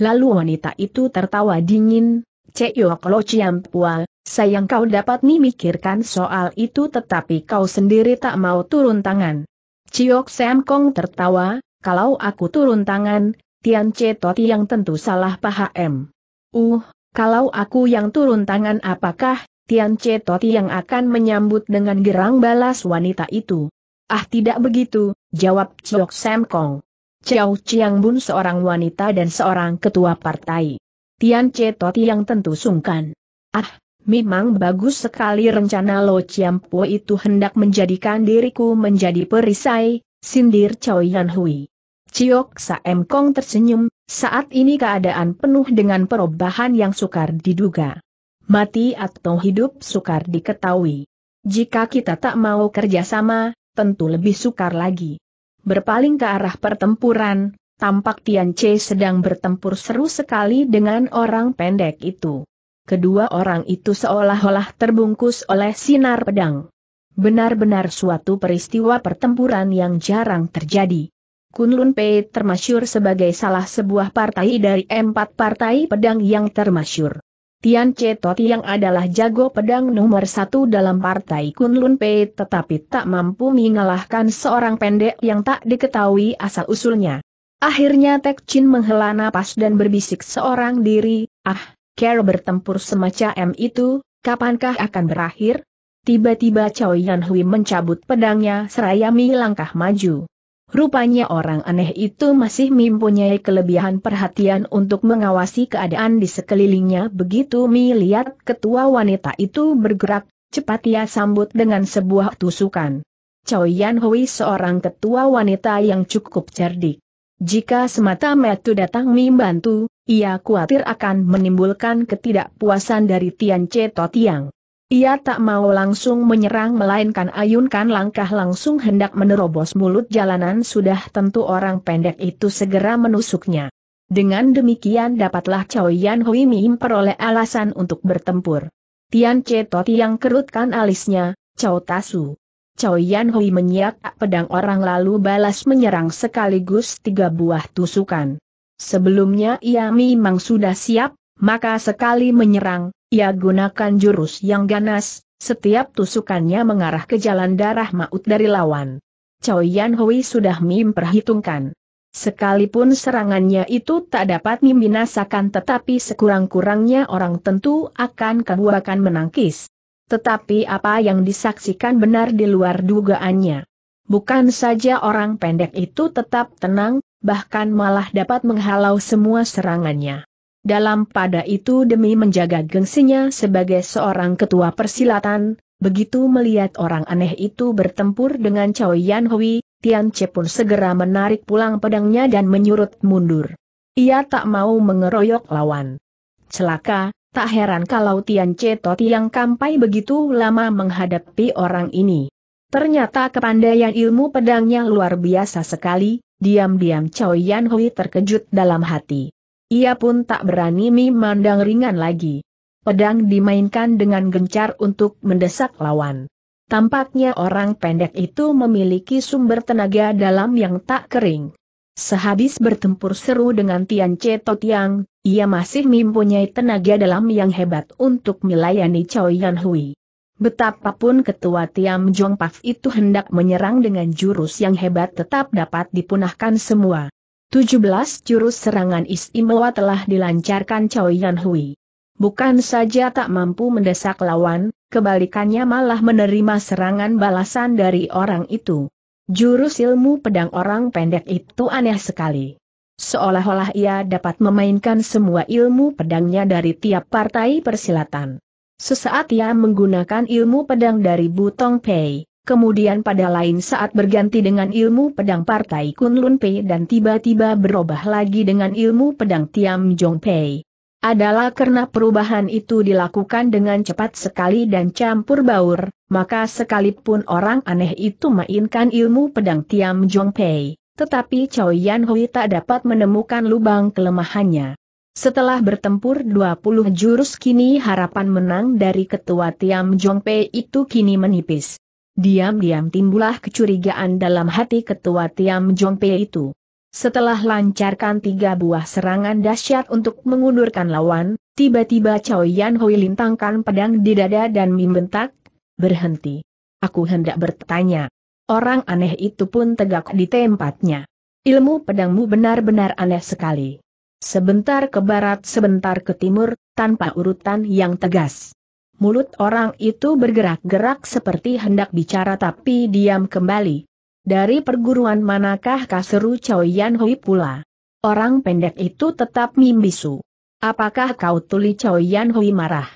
Lalu wanita itu tertawa dingin, Yok Lo Chiang Pua, sayang kau dapat nih mikirkan soal itu tetapi kau sendiri tak mau turun tangan. Ciok Sam Kong tertawa, kalau aku turun tangan, Tian Che Toti yang tentu salah paham. Uh, kalau aku yang turun tangan apakah, Tian Che Toti yang akan menyambut dengan gerang balas wanita itu? Ah tidak begitu, jawab Ciok Sam Kong. Chiao Chiang Bun seorang wanita dan seorang ketua partai. Tian Che Toti yang tentu sungkan. Ah, Memang bagus sekali rencana Lo Chiampo itu hendak menjadikan diriku menjadi perisai, sindir Chow Yan Hui. Ciok Saem Kong tersenyum, saat ini keadaan penuh dengan perubahan yang sukar diduga. Mati atau hidup sukar diketahui. Jika kita tak mau kerjasama, tentu lebih sukar lagi. Berpaling ke arah pertempuran, tampak Tian Che sedang bertempur seru sekali dengan orang pendek itu kedua orang itu seolah-olah terbungkus oleh sinar pedang. Benar-benar suatu peristiwa pertempuran yang jarang terjadi. Kunlun Pei termasyur sebagai salah sebuah partai dari empat partai pedang yang termasyur. Tian Cetot yang adalah jago pedang nomor satu dalam partai Kunlun Pei tetapi tak mampu mengalahkan seorang pendek yang tak diketahui asal-usulnya. Akhirnya Tek Chin menghela napas dan berbisik seorang diri, ah, care bertempur semacam itu, kapankah akan berakhir? Tiba-tiba Chow Yan Hui mencabut pedangnya seraya Mi maju. Rupanya orang aneh itu masih mempunyai kelebihan perhatian untuk mengawasi keadaan di sekelilingnya begitu Mi lihat ketua wanita itu bergerak, cepat ia sambut dengan sebuah tusukan. Chow Yan Hui seorang ketua wanita yang cukup cerdik. Jika semata mata datang Mi bantu, ia khawatir akan menimbulkan ketidakpuasan dari Tian To Tiang. Ia tak mau langsung menyerang melainkan ayunkan langkah langsung hendak menerobos mulut jalanan sudah tentu orang pendek itu segera menusuknya. Dengan demikian dapatlah Chao Yan Hui Mim peroleh alasan untuk bertempur. Tian To Tiang kerutkan alisnya, Chao Tasu. Chao Yan Hui menyiap pedang orang lalu balas menyerang sekaligus tiga buah tusukan. Sebelumnya ia memang sudah siap, maka sekali menyerang, ia gunakan jurus yang ganas, setiap tusukannya mengarah ke jalan darah maut dari lawan. Cao Yan Hui sudah memperhitungkan. Sekalipun serangannya itu tak dapat membinasakan tetapi sekurang-kurangnya orang tentu akan kebuakan menangkis. Tetapi apa yang disaksikan benar di luar dugaannya. Bukan saja orang pendek itu tetap tenang, bahkan malah dapat menghalau semua serangannya. Dalam pada itu demi menjaga gengsinya sebagai seorang ketua persilatan, begitu melihat orang aneh itu bertempur dengan Cao Yan Hui, Tian Che pun segera menarik pulang pedangnya dan menyurut mundur. Ia tak mau mengeroyok lawan. Celaka, tak heran kalau Tian Che Toti yang kampai begitu lama menghadapi orang ini. Ternyata kepandaian ilmu pedangnya luar biasa sekali, Diam-diam Chow Yan Hui terkejut dalam hati. Ia pun tak berani memandang ringan lagi. Pedang dimainkan dengan gencar untuk mendesak lawan. Tampaknya orang pendek itu memiliki sumber tenaga dalam yang tak kering. Sehabis bertempur seru dengan Tian Che Yang, ia masih mempunyai tenaga dalam yang hebat untuk melayani Chow Yan Hui. Betapapun ketua Tiam Jong Paf itu hendak menyerang dengan jurus yang hebat tetap dapat dipunahkan semua. 17 jurus serangan istimewa telah dilancarkan Chow Yan Hui. Bukan saja tak mampu mendesak lawan, kebalikannya malah menerima serangan balasan dari orang itu. Jurus ilmu pedang orang pendek itu aneh sekali. Seolah-olah ia dapat memainkan semua ilmu pedangnya dari tiap partai persilatan. Sesaat ia menggunakan ilmu pedang dari Butong Pei, kemudian pada lain saat berganti dengan ilmu pedang partai Kunlun Pei dan tiba-tiba berubah lagi dengan ilmu pedang Tiam Jong Pei. Adalah karena perubahan itu dilakukan dengan cepat sekali dan campur baur, maka sekalipun orang aneh itu mainkan ilmu pedang Tiam Jong Pei, tetapi Chow Yan Hui tak dapat menemukan lubang kelemahannya. Setelah bertempur 20 jurus kini harapan menang dari ketua Tiam Jongpe itu kini menipis. Diam-diam timbulah kecurigaan dalam hati ketua Tiam Jongpe itu. Setelah lancarkan tiga buah serangan dahsyat untuk mengundurkan lawan, tiba-tiba Cao Yan Hui lintangkan pedang di dada dan membentak, berhenti. Aku hendak bertanya. Orang aneh itu pun tegak di tempatnya. Ilmu pedangmu benar-benar aneh sekali. Sebentar ke barat sebentar ke timur, tanpa urutan yang tegas. Mulut orang itu bergerak-gerak seperti hendak bicara tapi diam kembali. Dari perguruan manakah kaseru Chow Yan Hui pula? Orang pendek itu tetap mimbisu. Apakah kau tuli Chow Yan Hui marah?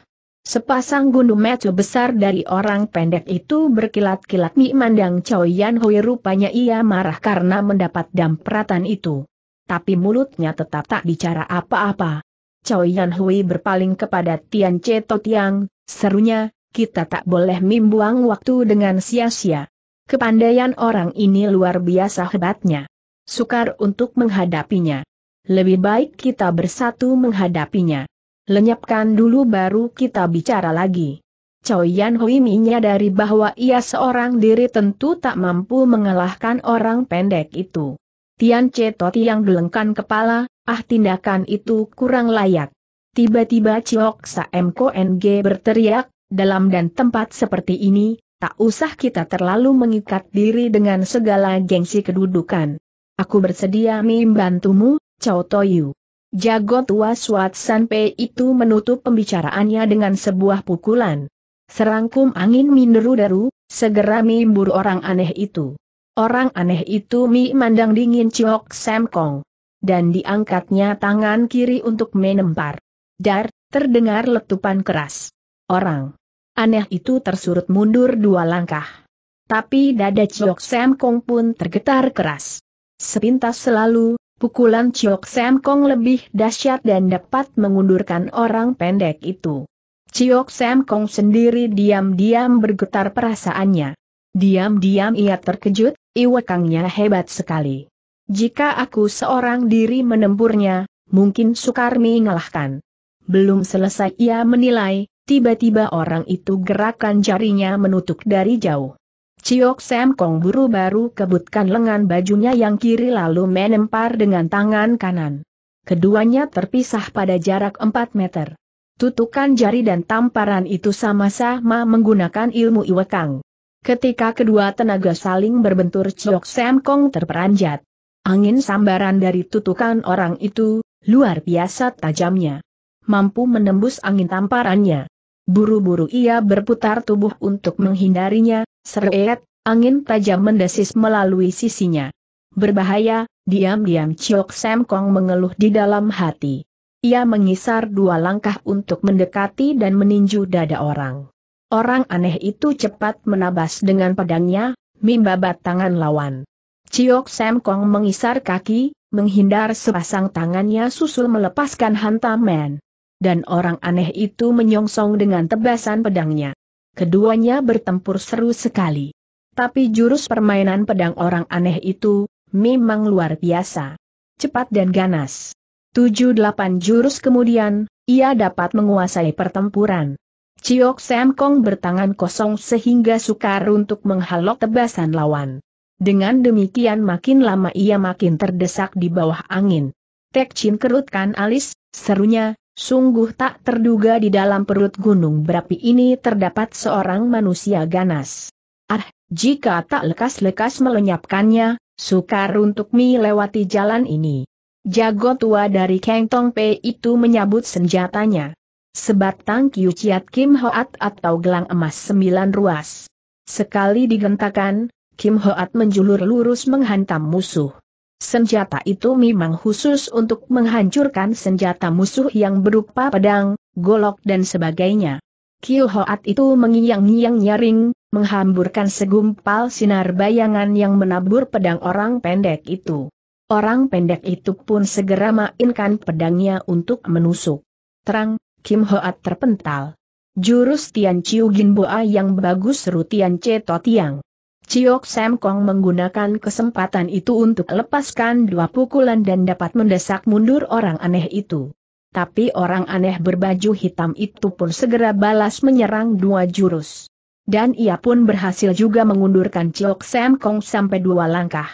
Sepasang gundu mata besar dari orang pendek itu berkilat-kilat memandang Chow Yan Hui rupanya ia marah karena mendapat dampratan itu tapi mulutnya tetap tak bicara apa-apa. Cao Yan Hui berpaling kepada Tian Che Tiang, serunya, kita tak boleh membuang waktu dengan sia-sia. Kepandaian orang ini luar biasa hebatnya. Sukar untuk menghadapinya. Lebih baik kita bersatu menghadapinya. Lenyapkan dulu baru kita bicara lagi. Cao Yan Hui menyadari bahwa ia seorang diri tentu tak mampu mengalahkan orang pendek itu. Tian Toti yang gelengkan kepala, ah tindakan itu kurang layak. Tiba-tiba Ciok Sa Mko Ng berteriak, dalam dan tempat seperti ini, tak usah kita terlalu mengikat diri dengan segala gengsi kedudukan. Aku bersedia membantumu, To Toyu. Jago tua Suat Sanpe itu menutup pembicaraannya dengan sebuah pukulan. Serangkum angin minderu-deru, segera mimbur orang aneh itu. Orang aneh itu mi mandang dingin Chiok Sam Kong. Dan diangkatnya tangan kiri untuk menempar. Dar, terdengar letupan keras. Orang aneh itu tersurut mundur dua langkah. Tapi dada Chiok Sam Kong pun tergetar keras. Sepintas selalu, pukulan Chiok Sam Kong lebih dahsyat dan dapat mengundurkan orang pendek itu. Chiok Sam Kong sendiri diam-diam bergetar perasaannya. Diam-diam ia terkejut, Iwekangnya hebat sekali. Jika aku seorang diri menemburnya, mungkin sukar mengalahkan. Belum selesai ia menilai, tiba-tiba orang itu gerakan jarinya menutup dari jauh. Ciok Sam Kong buru-baru kebutkan lengan bajunya yang kiri lalu menempar dengan tangan kanan. Keduanya terpisah pada jarak 4 meter. Tutukan jari dan tamparan itu sama-sama menggunakan ilmu Iwekang. Ketika kedua tenaga saling berbentur Chiok Sam Kong terperanjat. Angin sambaran dari tutukan orang itu, luar biasa tajamnya. Mampu menembus angin tamparannya. Buru-buru ia berputar tubuh untuk menghindarinya, seret, angin tajam mendesis melalui sisinya. Berbahaya, diam-diam Chiok Sam Kong mengeluh di dalam hati. Ia mengisar dua langkah untuk mendekati dan meninju dada orang. Orang aneh itu cepat menabas dengan pedangnya, mimbabat tangan lawan. Ciok Sam Kong mengisar kaki, menghindar sepasang tangannya susul melepaskan hantaman. Dan orang aneh itu menyongsong dengan tebasan pedangnya. Keduanya bertempur seru sekali. Tapi jurus permainan pedang orang aneh itu, memang luar biasa. Cepat dan ganas. Tujuh delapan jurus kemudian, ia dapat menguasai pertempuran. Ciok Sam Kong bertangan kosong sehingga sukar untuk menghalok tebasan lawan. Dengan demikian makin lama ia makin terdesak di bawah angin. Tek Chin kerutkan alis, serunya, sungguh tak terduga di dalam perut gunung berapi ini terdapat seorang manusia ganas. Ah, jika tak lekas-lekas melenyapkannya, sukar untuk melewati jalan ini. Jago tua dari Kang Tong Pei itu menyabut senjatanya sebatang kiu ciat Kim Hoat atau gelang emas sembilan ruas. Sekali digentakan, Kim Hoat menjulur lurus menghantam musuh. Senjata itu memang khusus untuk menghancurkan senjata musuh yang berupa pedang, golok dan sebagainya. Kiu Hoat itu mengiyang ngiang nyaring, menghamburkan segumpal sinar bayangan yang menabur pedang orang pendek itu. Orang pendek itu pun segera mainkan pedangnya untuk menusuk. Terang, Kim Hoat terpental. Jurus Tian Chiu Gin Boa yang bagus seru Tian To Tiang. Chiok Sam Kong menggunakan kesempatan itu untuk lepaskan dua pukulan dan dapat mendesak mundur orang aneh itu. Tapi orang aneh berbaju hitam itu pun segera balas menyerang dua jurus. Dan ia pun berhasil juga mengundurkan Chiok Sam Kong sampai dua langkah.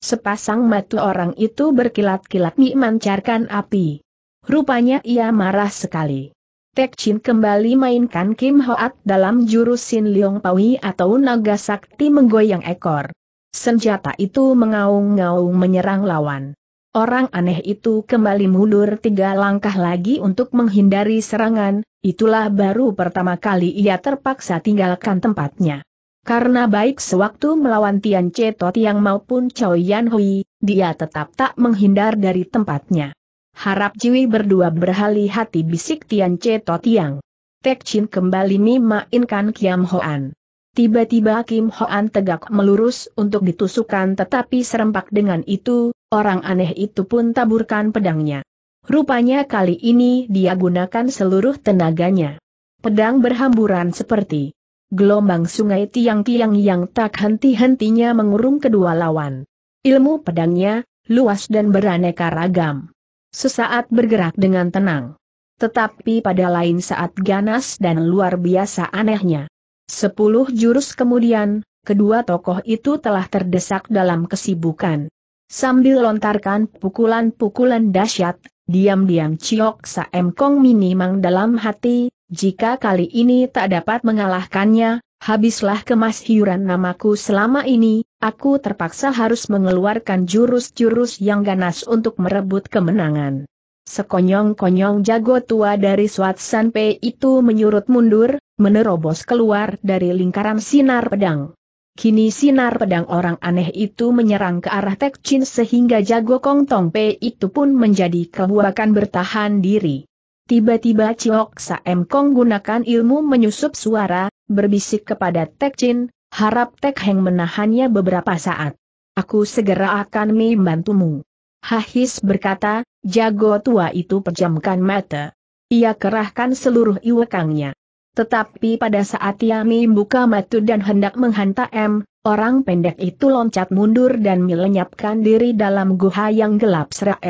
Sepasang mata orang itu berkilat-kilat memancarkan api. Rupanya ia marah sekali. Tek Chin kembali mainkan Kim Hoat dalam jurus Sin Leong Paui atau naga sakti menggoyang ekor. Senjata itu mengaung-ngaung menyerang lawan. Orang aneh itu kembali mundur tiga langkah lagi untuk menghindari serangan, itulah baru pertama kali ia terpaksa tinggalkan tempatnya. Karena baik sewaktu melawan Tian Che yang maupun Chow Yan Hui, dia tetap tak menghindar dari tempatnya. Harap Jiwi berdua berhali hati bisik Tian Che To Tiang. Tek Chin kembali memainkan Kiam Hoan. Tiba-tiba Kim Hoan tegak melurus untuk ditusukan tetapi serempak dengan itu, orang aneh itu pun taburkan pedangnya. Rupanya kali ini dia gunakan seluruh tenaganya. Pedang berhamburan seperti gelombang sungai tiang-tiang yang tak henti-hentinya mengurung kedua lawan. Ilmu pedangnya, luas dan beraneka ragam. Sesaat bergerak dengan tenang. Tetapi pada lain saat ganas dan luar biasa anehnya. Sepuluh jurus kemudian, kedua tokoh itu telah terdesak dalam kesibukan. Sambil lontarkan pukulan-pukulan dahsyat, diam-diam Ciok Saem Kong Minimang dalam hati, jika kali ini tak dapat mengalahkannya, habislah kemas hiuran namaku selama ini, aku terpaksa harus mengeluarkan jurus-jurus yang ganas untuk merebut kemenangan. Sekonyong-konyong jago tua dari Swatsan Sanpe itu menyurut mundur, menerobos keluar dari lingkaran sinar pedang. Kini sinar pedang orang aneh itu menyerang ke arah Tek Chin sehingga jago Kong Tong Pe itu pun menjadi kebuakan bertahan diri. Tiba-tiba Chiok Saem Kong gunakan ilmu menyusup suara, berbisik kepada Tek Chin, harap Tek Heng menahannya beberapa saat. Aku segera akan membantumu. Hahis berkata, jago tua itu pejamkan mata. Ia kerahkan seluruh iwekangnya. Tetapi pada saat ia membuka mata dan hendak menghantam orang pendek itu loncat mundur dan melenyapkan diri dalam guha yang gelap serak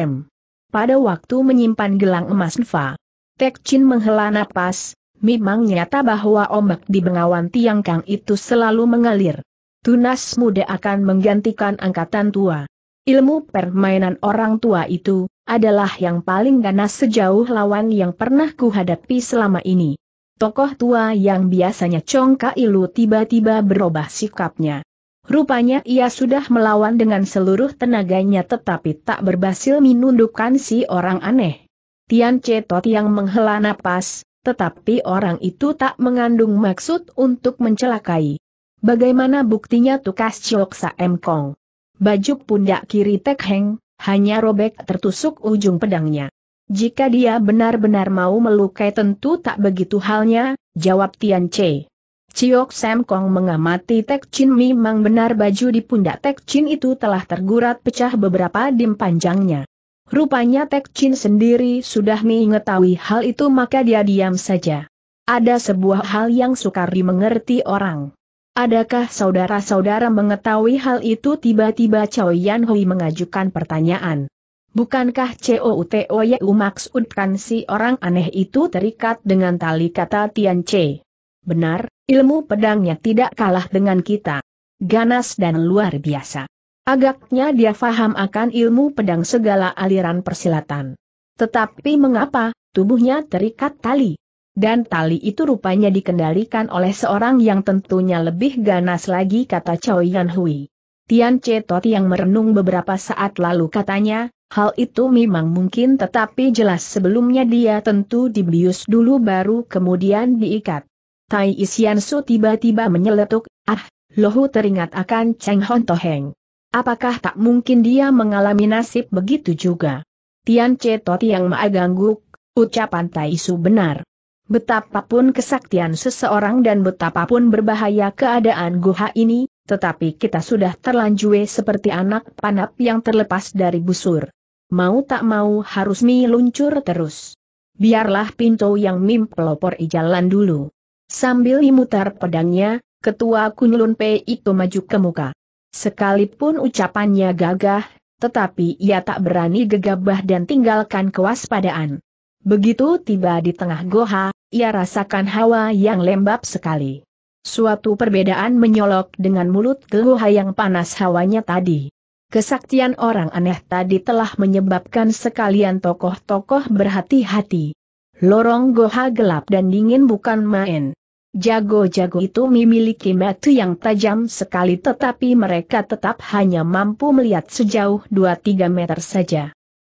Pada waktu menyimpan gelang emas Nfa, Tek Chin menghela napas, memang nyata bahwa ombak di Bengawan Tiangkang itu selalu mengalir. Tunas muda akan menggantikan angkatan tua. Ilmu permainan orang tua itu adalah yang paling ganas sejauh lawan yang pernah kuhadapi selama ini. Tokoh tua yang biasanya congkak ilu tiba-tiba berubah sikapnya. Rupanya ia sudah melawan dengan seluruh tenaganya tetapi tak berhasil menundukkan si orang aneh. Tian Cetot yang menghela napas, tetapi orang itu tak mengandung maksud untuk mencelakai. Bagaimana buktinya tukas Cioksa M. Kong? Baju pundak kiri Tek Heng, hanya robek tertusuk ujung pedangnya. Jika dia benar-benar mau melukai tentu tak begitu halnya, jawab Tian Che. Ciok Sam Kong mengamati Tek Chin memang benar baju di pundak Tek Chin itu telah tergurat pecah beberapa dim panjangnya. Rupanya Tek Chin sendiri sudah mengetahui hal itu maka dia diam saja. Ada sebuah hal yang sukar dimengerti orang. Adakah saudara-saudara mengetahui hal itu tiba-tiba Chow Yan Hui mengajukan pertanyaan. Bukankah COUTOYU maksudkan si orang aneh itu terikat dengan tali kata Tian Che? Benar, ilmu pedangnya tidak kalah dengan kita. Ganas dan luar biasa. Agaknya dia faham akan ilmu pedang segala aliran persilatan. Tetapi mengapa, tubuhnya terikat tali. Dan tali itu rupanya dikendalikan oleh seorang yang tentunya lebih ganas lagi kata Chao Yan Hui. Tian Cetot yang merenung beberapa saat lalu katanya, hal itu memang mungkin tetapi jelas sebelumnya dia tentu dibius dulu baru kemudian diikat. Tai Isian Su tiba-tiba menyeletuk, ah, Lohu teringat akan Cheng Hon Toheng. Apakah tak mungkin dia mengalami nasib begitu juga? Tian toti yang Maagangguk, ucapan Tai Su benar. Betapapun kesaktian seseorang dan betapapun berbahaya keadaan guha ini, tetapi kita sudah terlanjue seperti anak panap yang terlepas dari busur. Mau tak mau harus mi luncur terus. Biarlah pintu yang mim pelopor jalan dulu. Sambil memutar pedangnya, ketua Kunlun Pei itu maju ke muka. Sekalipun ucapannya gagah, tetapi ia tak berani gegabah dan tinggalkan kewaspadaan. Begitu tiba di tengah goha, ia rasakan hawa yang lembab sekali. Suatu perbedaan menyolok dengan mulut goha yang panas hawanya tadi. Kesaktian orang aneh tadi telah menyebabkan sekalian tokoh-tokoh berhati-hati. Lorong goha gelap dan dingin bukan main. Jago-jago itu memiliki mata yang tajam sekali tetapi mereka tetap hanya mampu melihat sejauh 2-3 meter saja.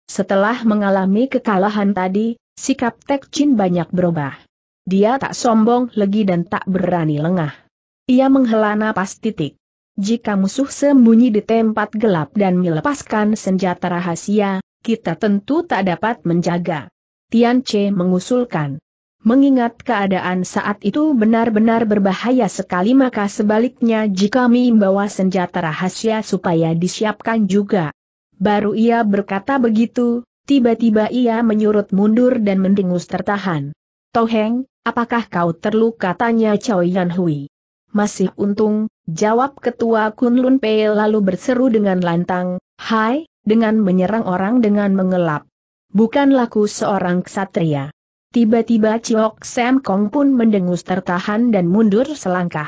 Setelah mengalami kekalahan tadi, sikap Tek Chin banyak berubah. Dia tak sombong lagi dan tak berani lengah. Ia menghela napas titik. Jika musuh sembunyi di tempat gelap dan melepaskan senjata rahasia, kita tentu tak dapat menjaga. Tian Che mengusulkan. Mengingat keadaan saat itu benar-benar berbahaya sekali maka sebaliknya jika membawa senjata rahasia supaya disiapkan juga. Baru ia berkata begitu, tiba-tiba ia menyurut mundur dan mendengus tertahan. Toheng, apakah kau terluka tanya Chow Yan Hui. Masih untung, jawab ketua Kunlun Pei lalu berseru dengan lantang, Hai, dengan menyerang orang dengan mengelap. Bukanlah ku seorang ksatria. Tiba-tiba Chiok Sam Kong pun mendengus tertahan dan mundur selangkah.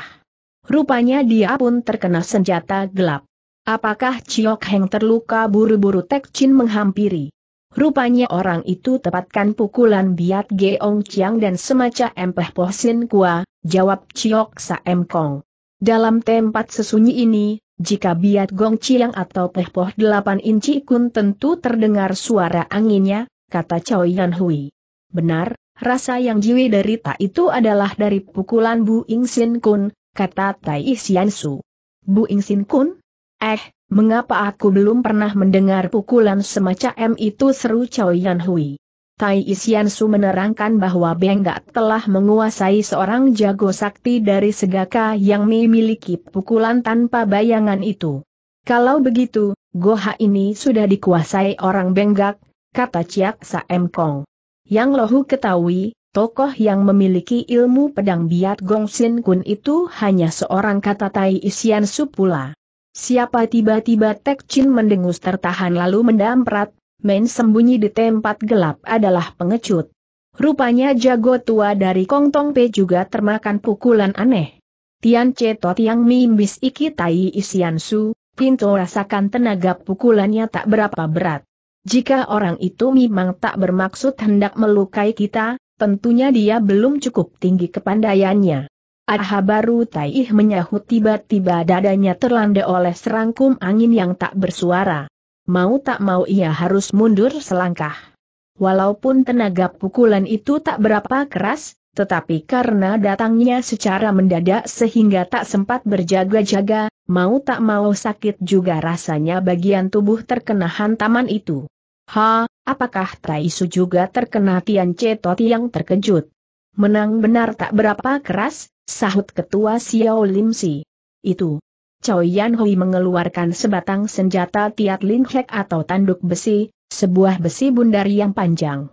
Rupanya dia pun terkena senjata gelap. Apakah Chiok Heng terluka buru-buru Tek Chin menghampiri? Rupanya orang itu tepatkan pukulan biat Geong Chiang dan semacam empeh posin kua, jawab Chiok Sam Kong. Dalam tempat sesunyi ini, jika biat Gong Chiang atau Peh Poh 8 inci kun tentu terdengar suara anginnya, kata Choi Yan Hui. Benar, rasa yang jiwi derita itu adalah dari pukulan Bu Sin Kun, kata Tai Isian Su. Bu Sin Kun? Eh, mengapa aku belum pernah mendengar pukulan semacam itu seru Chao Yan Hui. Tai Isian Su menerangkan bahwa Gak telah menguasai seorang jago sakti dari Segaka yang memiliki pukulan tanpa bayangan itu. Kalau begitu, Goha ini sudah dikuasai orang Benggak, kata Sa Saem Kong. Yang Lohu ketahui, tokoh yang memiliki ilmu pedang biat Gong Kun itu hanya seorang kata Tai Isian Su pula. Siapa tiba-tiba Tek Chin mendengus tertahan lalu mendamprat, main sembunyi di tempat gelap adalah pengecut. Rupanya jago tua dari Kong Tong Pe juga termakan pukulan aneh. Tian tot yang mimbis iki tai isian su, pintu rasakan tenaga pukulannya tak berapa berat. Jika orang itu memang tak bermaksud hendak melukai kita, tentunya dia belum cukup tinggi kepandaiannya. Aha baru Taih menyahut tiba-tiba dadanya terlanda oleh serangkum angin yang tak bersuara. Mau tak mau ia harus mundur selangkah. Walaupun tenaga pukulan itu tak berapa keras, tetapi karena datangnya secara mendadak sehingga tak sempat berjaga-jaga, mau tak mau sakit juga rasanya bagian tubuh terkena hantaman itu. Ha, apakah Traisu juga terkena Tian Cetoti yang terkejut? Menang benar tak berapa keras, sahut ketua Xiao Lim Si. Itu. Cao Yan Hui mengeluarkan sebatang senjata tiat Hek atau tanduk besi, sebuah besi bundar yang panjang.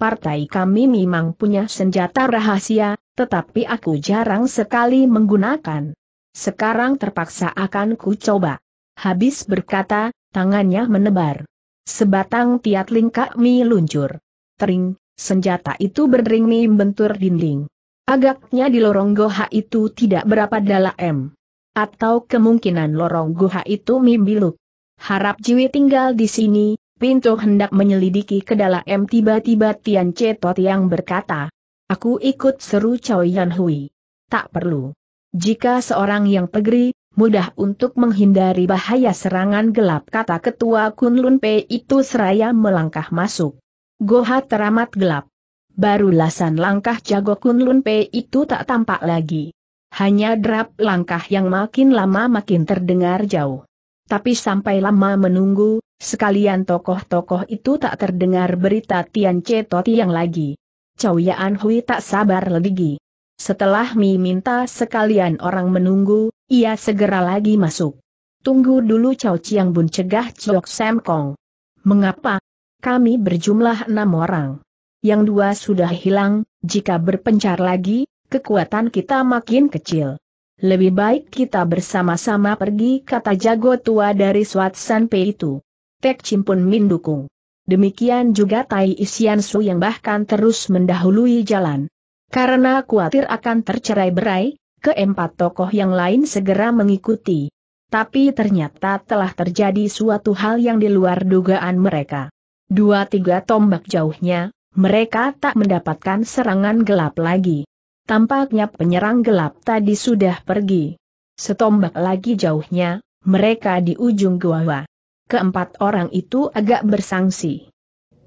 Partai kami memang punya senjata rahasia, tetapi aku jarang sekali menggunakan. Sekarang terpaksa akan ku coba. Habis berkata, tangannya menebar. Sebatang tiat lingkak mi luncur. Tering, senjata itu berdering mi bentur dinding. Agaknya di lorong goha itu tidak berapa m. Atau kemungkinan lorong goha itu mi biluk. Harap Jiwi tinggal di sini, Pintu hendak menyelidiki ke dalam tiba-tiba Tian Cetot yang berkata, Aku ikut seru Chow Yan Hui. Tak perlu. Jika seorang yang pegri, mudah untuk menghindari bahaya serangan gelap kata ketua Kunlun P itu seraya melangkah masuk. Goha teramat gelap. Baru lasan langkah jago Kunlun P itu tak tampak lagi. Hanya derap langkah yang makin lama makin terdengar jauh. Tapi sampai lama menunggu, sekalian tokoh-tokoh itu tak terdengar berita Tian Cetoti yang lagi. Chow Yaan Hui tak sabar lagi. Setelah Mi minta sekalian orang menunggu, ia segera lagi masuk. Tunggu dulu Cao Chiang Bun cegah Chok Sam Kong. Mengapa? Kami berjumlah enam orang. Yang dua sudah hilang, jika berpencar lagi, kekuatan kita makin kecil. Lebih baik kita bersama-sama pergi kata jago tua dari Swat San Sanpei itu. Tek Cimpun Min dukung. Demikian juga Tai Isian Su yang bahkan terus mendahului jalan. Karena khawatir akan tercerai berai, keempat tokoh yang lain segera mengikuti. Tapi ternyata telah terjadi suatu hal yang di luar dugaan mereka. Dua-tiga tombak jauhnya, mereka tak mendapatkan serangan gelap lagi. Tampaknya penyerang gelap tadi sudah pergi. Setombak lagi jauhnya, mereka di ujung gua. Keempat orang itu agak bersangsi.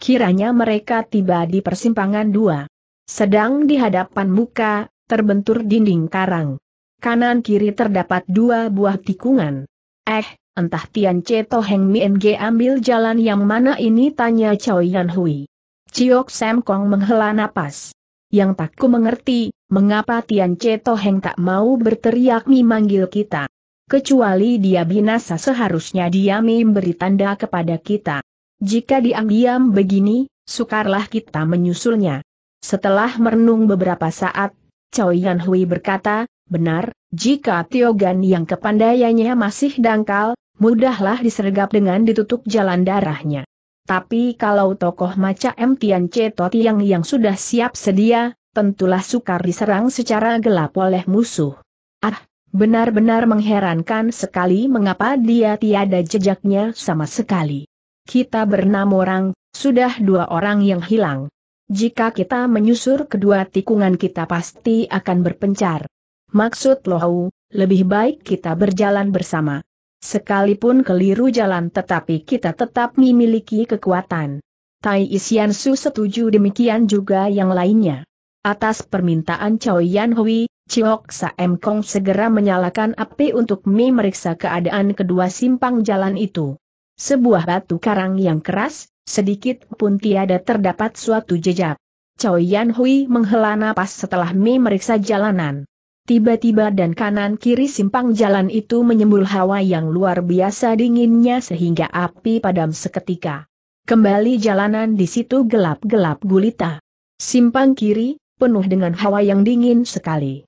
Kiranya mereka tiba di persimpangan dua. Sedang di hadapan muka, terbentur dinding karang. Kanan kiri terdapat dua buah tikungan. Eh, entah Tian Che Toheng Mi ambil jalan yang mana ini tanya Chao Yan Hui. Ciok Sam Kong menghela napas. Yang tak ku mengerti, mengapa Tian Che Toheng tak mau berteriak memanggil kita. Kecuali dia binasa seharusnya dia memberi tanda kepada kita. Jika diam-diam begini, sukarlah kita menyusulnya. Setelah merenung beberapa saat, Chao Yan Hui berkata, benar, jika Tiogan yang kepandaiannya masih dangkal, mudahlah disergap dengan ditutup jalan darahnya. Tapi kalau tokoh macam Tian Ceto Tiang yang sudah siap sedia, tentulah sukar diserang secara gelap oleh musuh. Ah, benar-benar mengherankan sekali mengapa dia tiada jejaknya sama sekali. Kita bernam orang, sudah dua orang yang hilang. Jika kita menyusur kedua tikungan kita pasti akan berpencar. Maksud Lohau, lebih baik kita berjalan bersama. Sekalipun keliru jalan tetapi kita tetap memiliki kekuatan. Tai Isian Su setuju demikian juga yang lainnya. Atas permintaan Chow Yan Hui, Chiok M Kong segera menyalakan api untuk memeriksa keadaan kedua simpang jalan itu sebuah batu karang yang keras, sedikit pun tiada terdapat suatu jejak. Cao Yan Hui menghela napas setelah meriksa jalanan. Tiba-tiba dan kanan-kiri simpang jalan itu menyembul hawa yang luar biasa dinginnya sehingga api padam seketika. Kembali jalanan di situ gelap-gelap gulita. Simpang kiri, penuh dengan hawa yang dingin sekali.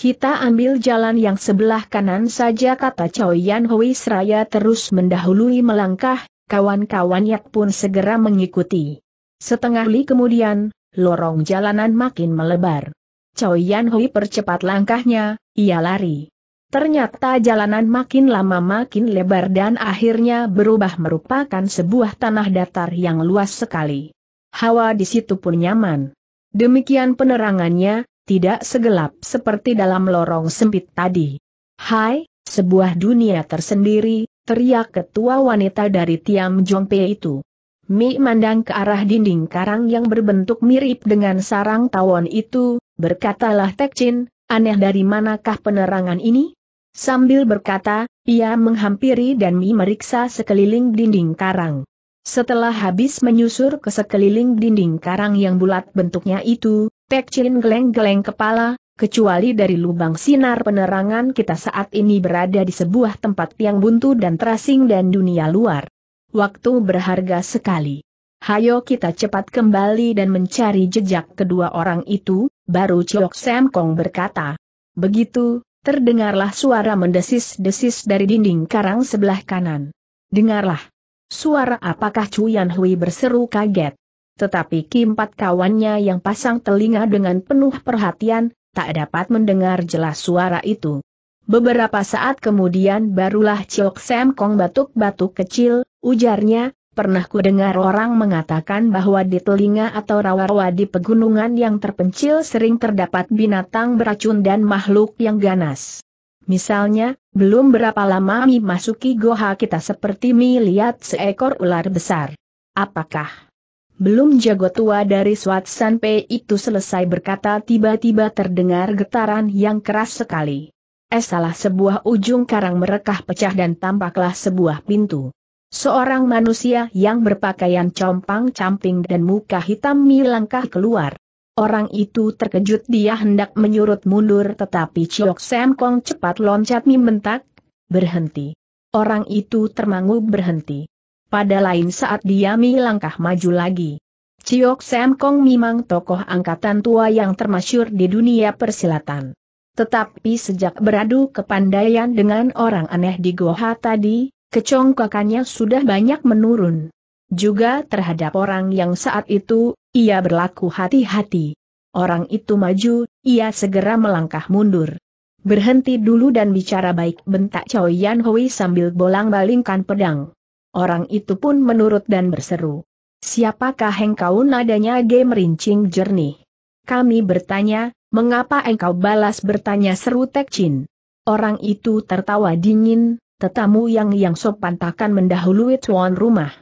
Kita ambil jalan yang sebelah kanan saja kata Chow Yan Hui seraya terus mendahului melangkah, kawan-kawannya pun segera mengikuti. Setengah li kemudian, lorong jalanan makin melebar. Chow Yan Hui percepat langkahnya, ia lari. Ternyata jalanan makin lama makin lebar dan akhirnya berubah merupakan sebuah tanah datar yang luas sekali. Hawa di situ pun nyaman. Demikian penerangannya, tidak segelap seperti dalam lorong sempit tadi. Hai, sebuah dunia tersendiri, teriak ketua wanita dari Tiam Jongpe itu. Mi mandang ke arah dinding karang yang berbentuk mirip dengan sarang tawon itu, berkatalah Tekcin, aneh dari manakah penerangan ini? Sambil berkata, ia menghampiri dan Mi meriksa sekeliling dinding karang. Setelah habis menyusur ke sekeliling dinding karang yang bulat bentuknya itu, Pek Chin geleng-geleng kepala, kecuali dari lubang sinar penerangan kita saat ini berada di sebuah tempat yang buntu dan terasing dan dunia luar. Waktu berharga sekali. Hayo kita cepat kembali dan mencari jejak kedua orang itu, baru Chiok Sam Kong berkata. Begitu, terdengarlah suara mendesis-desis dari dinding karang sebelah kanan. Dengarlah. Suara apakah Cuyan Hui berseru kaget. Tetapi keempat kawannya yang pasang telinga dengan penuh perhatian, tak dapat mendengar jelas suara itu. Beberapa saat kemudian barulah Chok Sam Kong batuk-batuk kecil, ujarnya, pernah ku dengar orang mengatakan bahwa di telinga atau rawa-rawa di pegunungan yang terpencil sering terdapat binatang beracun dan makhluk yang ganas. Misalnya, belum berapa lama Mi masuki goha kita seperti Mi lihat seekor ular besar. Apakah belum jago tua dari Swat Sanpei itu selesai berkata tiba-tiba terdengar getaran yang keras sekali. Es salah sebuah ujung karang merekah pecah dan tampaklah sebuah pintu. Seorang manusia yang berpakaian compang-camping dan muka hitam melangkah keluar. Orang itu terkejut dia hendak menyurut mundur tetapi Chiok Sam Kong cepat loncat membentak, berhenti. Orang itu termangu berhenti pada lain saat diami langkah maju lagi. Ciok Sam Kong memang tokoh angkatan tua yang termasyur di dunia persilatan. Tetapi sejak beradu kepandaian dengan orang aneh di Goha tadi, kecongkakannya sudah banyak menurun. Juga terhadap orang yang saat itu, ia berlaku hati-hati. Orang itu maju, ia segera melangkah mundur. Berhenti dulu dan bicara baik bentak Chow Yan Hui sambil bolang-balingkan pedang. Orang itu pun menurut dan berseru. Siapakah engkau nadanya G merincing jernih? Kami bertanya, mengapa engkau balas bertanya seru Chin? Orang itu tertawa dingin, tetamu yang yang sopan takkan mendahului tuan rumah.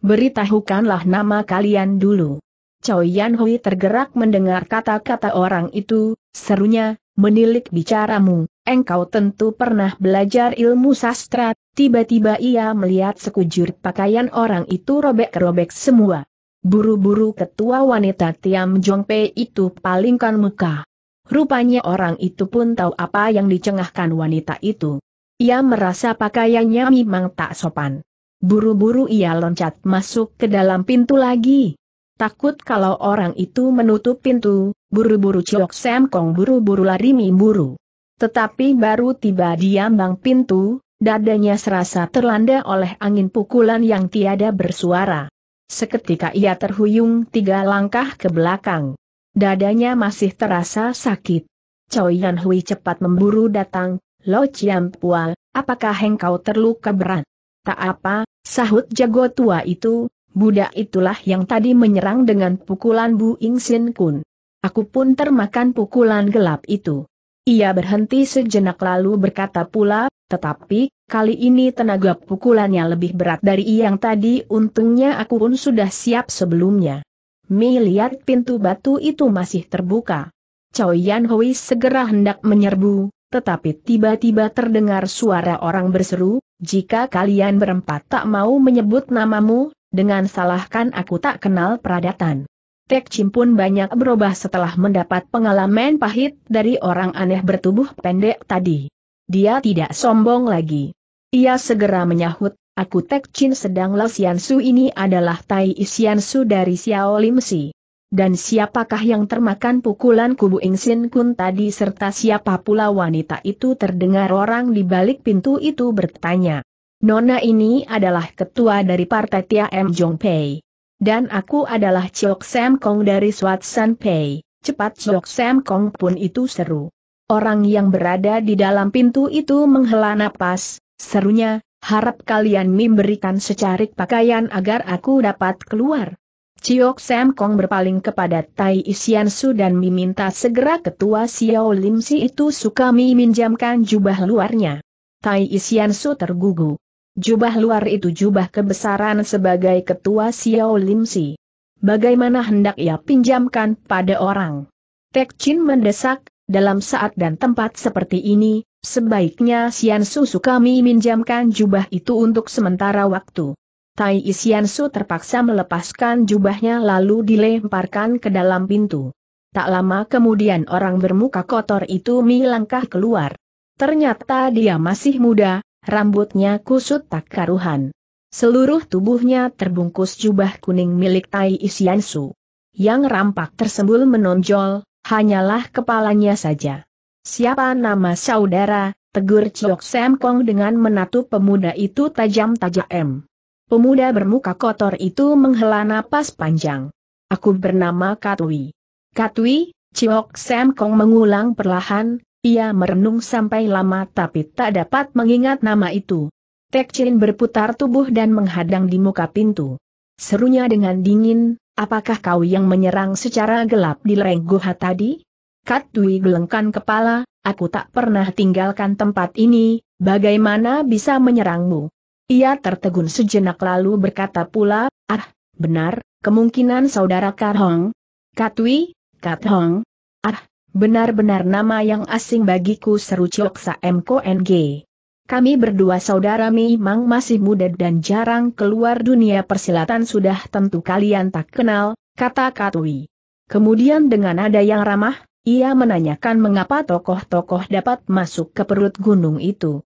Beritahukanlah nama kalian dulu. Chao Yan Hui tergerak mendengar kata-kata orang itu, serunya, menilik bicaramu, engkau tentu pernah belajar ilmu sastra, tiba-tiba ia melihat sekujur pakaian orang itu robek-robek semua. Buru-buru ketua wanita Tiam Jongpe itu palingkan muka. Rupanya orang itu pun tahu apa yang dicengahkan wanita itu. Ia merasa pakaiannya memang tak sopan. Buru-buru ia loncat masuk ke dalam pintu lagi. Takut kalau orang itu menutup pintu, buru-buru Ciok semkong buru-buru lari mimburu. buru. Tetapi baru tiba di ambang pintu, dadanya serasa terlanda oleh angin pukulan yang tiada bersuara. Seketika ia terhuyung tiga langkah ke belakang. Dadanya masih terasa sakit. Choi Yan Hui cepat memburu datang, Lo Chiam Pual, apakah engkau terluka berat? Tak apa, sahut jago tua itu, budak itulah yang tadi menyerang dengan pukulan Bu Ing Sin Kun. Aku pun termakan pukulan gelap itu. Ia berhenti sejenak lalu berkata pula, tetapi, kali ini tenaga pukulannya lebih berat dari yang tadi untungnya aku pun sudah siap sebelumnya. Mi pintu batu itu masih terbuka. Chow Yan Hui segera hendak menyerbu, tetapi tiba-tiba terdengar suara orang berseru, jika kalian berempat tak mau menyebut namamu, dengan salahkan aku tak kenal peradatan. Tek pun banyak berubah setelah mendapat pengalaman pahit dari orang aneh bertubuh pendek tadi. Dia tidak sombong lagi. Ia segera menyahut, aku Tek Chin sedang Lao Sian Su ini adalah Tai Isian Su dari Xiao Lim Si. Dan siapakah yang termakan pukulan kubu Ing Sin Kun tadi serta siapa pula wanita itu terdengar orang di balik pintu itu bertanya. Nona ini adalah ketua dari partai Tia M. Jong Pei. Dan aku adalah Chok Sam Kong dari Swat San Pei. Cepat Chok Sam Kong pun itu seru. Orang yang berada di dalam pintu itu menghela napas, serunya, harap kalian memberikan secarik pakaian agar aku dapat keluar. Chiok Sam Kong berpaling kepada Tai Isian Su dan meminta segera ketua Xiao Lim Si itu suka meminjamkan jubah luarnya. Tai Isian Su tergugu. Jubah luar itu jubah kebesaran sebagai ketua Xiao Lim Si. Bagaimana hendak ia pinjamkan pada orang? Tek Chin mendesak, dalam saat dan tempat seperti ini, sebaiknya Sian su kami minjamkan jubah itu untuk sementara waktu. Tai Xian Su terpaksa melepaskan jubahnya lalu dilemparkan ke dalam pintu. Tak lama kemudian orang bermuka kotor itu melangkah keluar. Ternyata dia masih muda, rambutnya kusut tak karuhan. Seluruh tubuhnya terbungkus jubah kuning milik Tai Isiansu. Yang rampak tersembul menonjol, hanyalah kepalanya saja. Siapa nama saudara, tegur Chok Sam Kong dengan menatap pemuda itu tajam-tajam. Pemuda bermuka kotor itu menghela napas panjang. Aku bernama Katwi. Katwi, Chok Sam Kong mengulang perlahan, ia merenung sampai lama tapi tak dapat mengingat nama itu. Tek Chin berputar tubuh dan menghadang di muka pintu. Serunya dengan dingin, apakah kau yang menyerang secara gelap di lereng Guha tadi? Kat Tui gelengkan kepala, aku tak pernah tinggalkan tempat ini, bagaimana bisa menyerangmu? Ia tertegun sejenak lalu berkata pula, ah, benar, kemungkinan saudara Hong. Kat Tui, kat Hong. Benar-benar nama yang asing bagiku seru Cioksa Saem Kami berdua saudara memang masih muda dan jarang keluar dunia persilatan sudah tentu kalian tak kenal, kata Katui. Kemudian dengan nada yang ramah, ia menanyakan mengapa tokoh-tokoh dapat masuk ke perut gunung itu.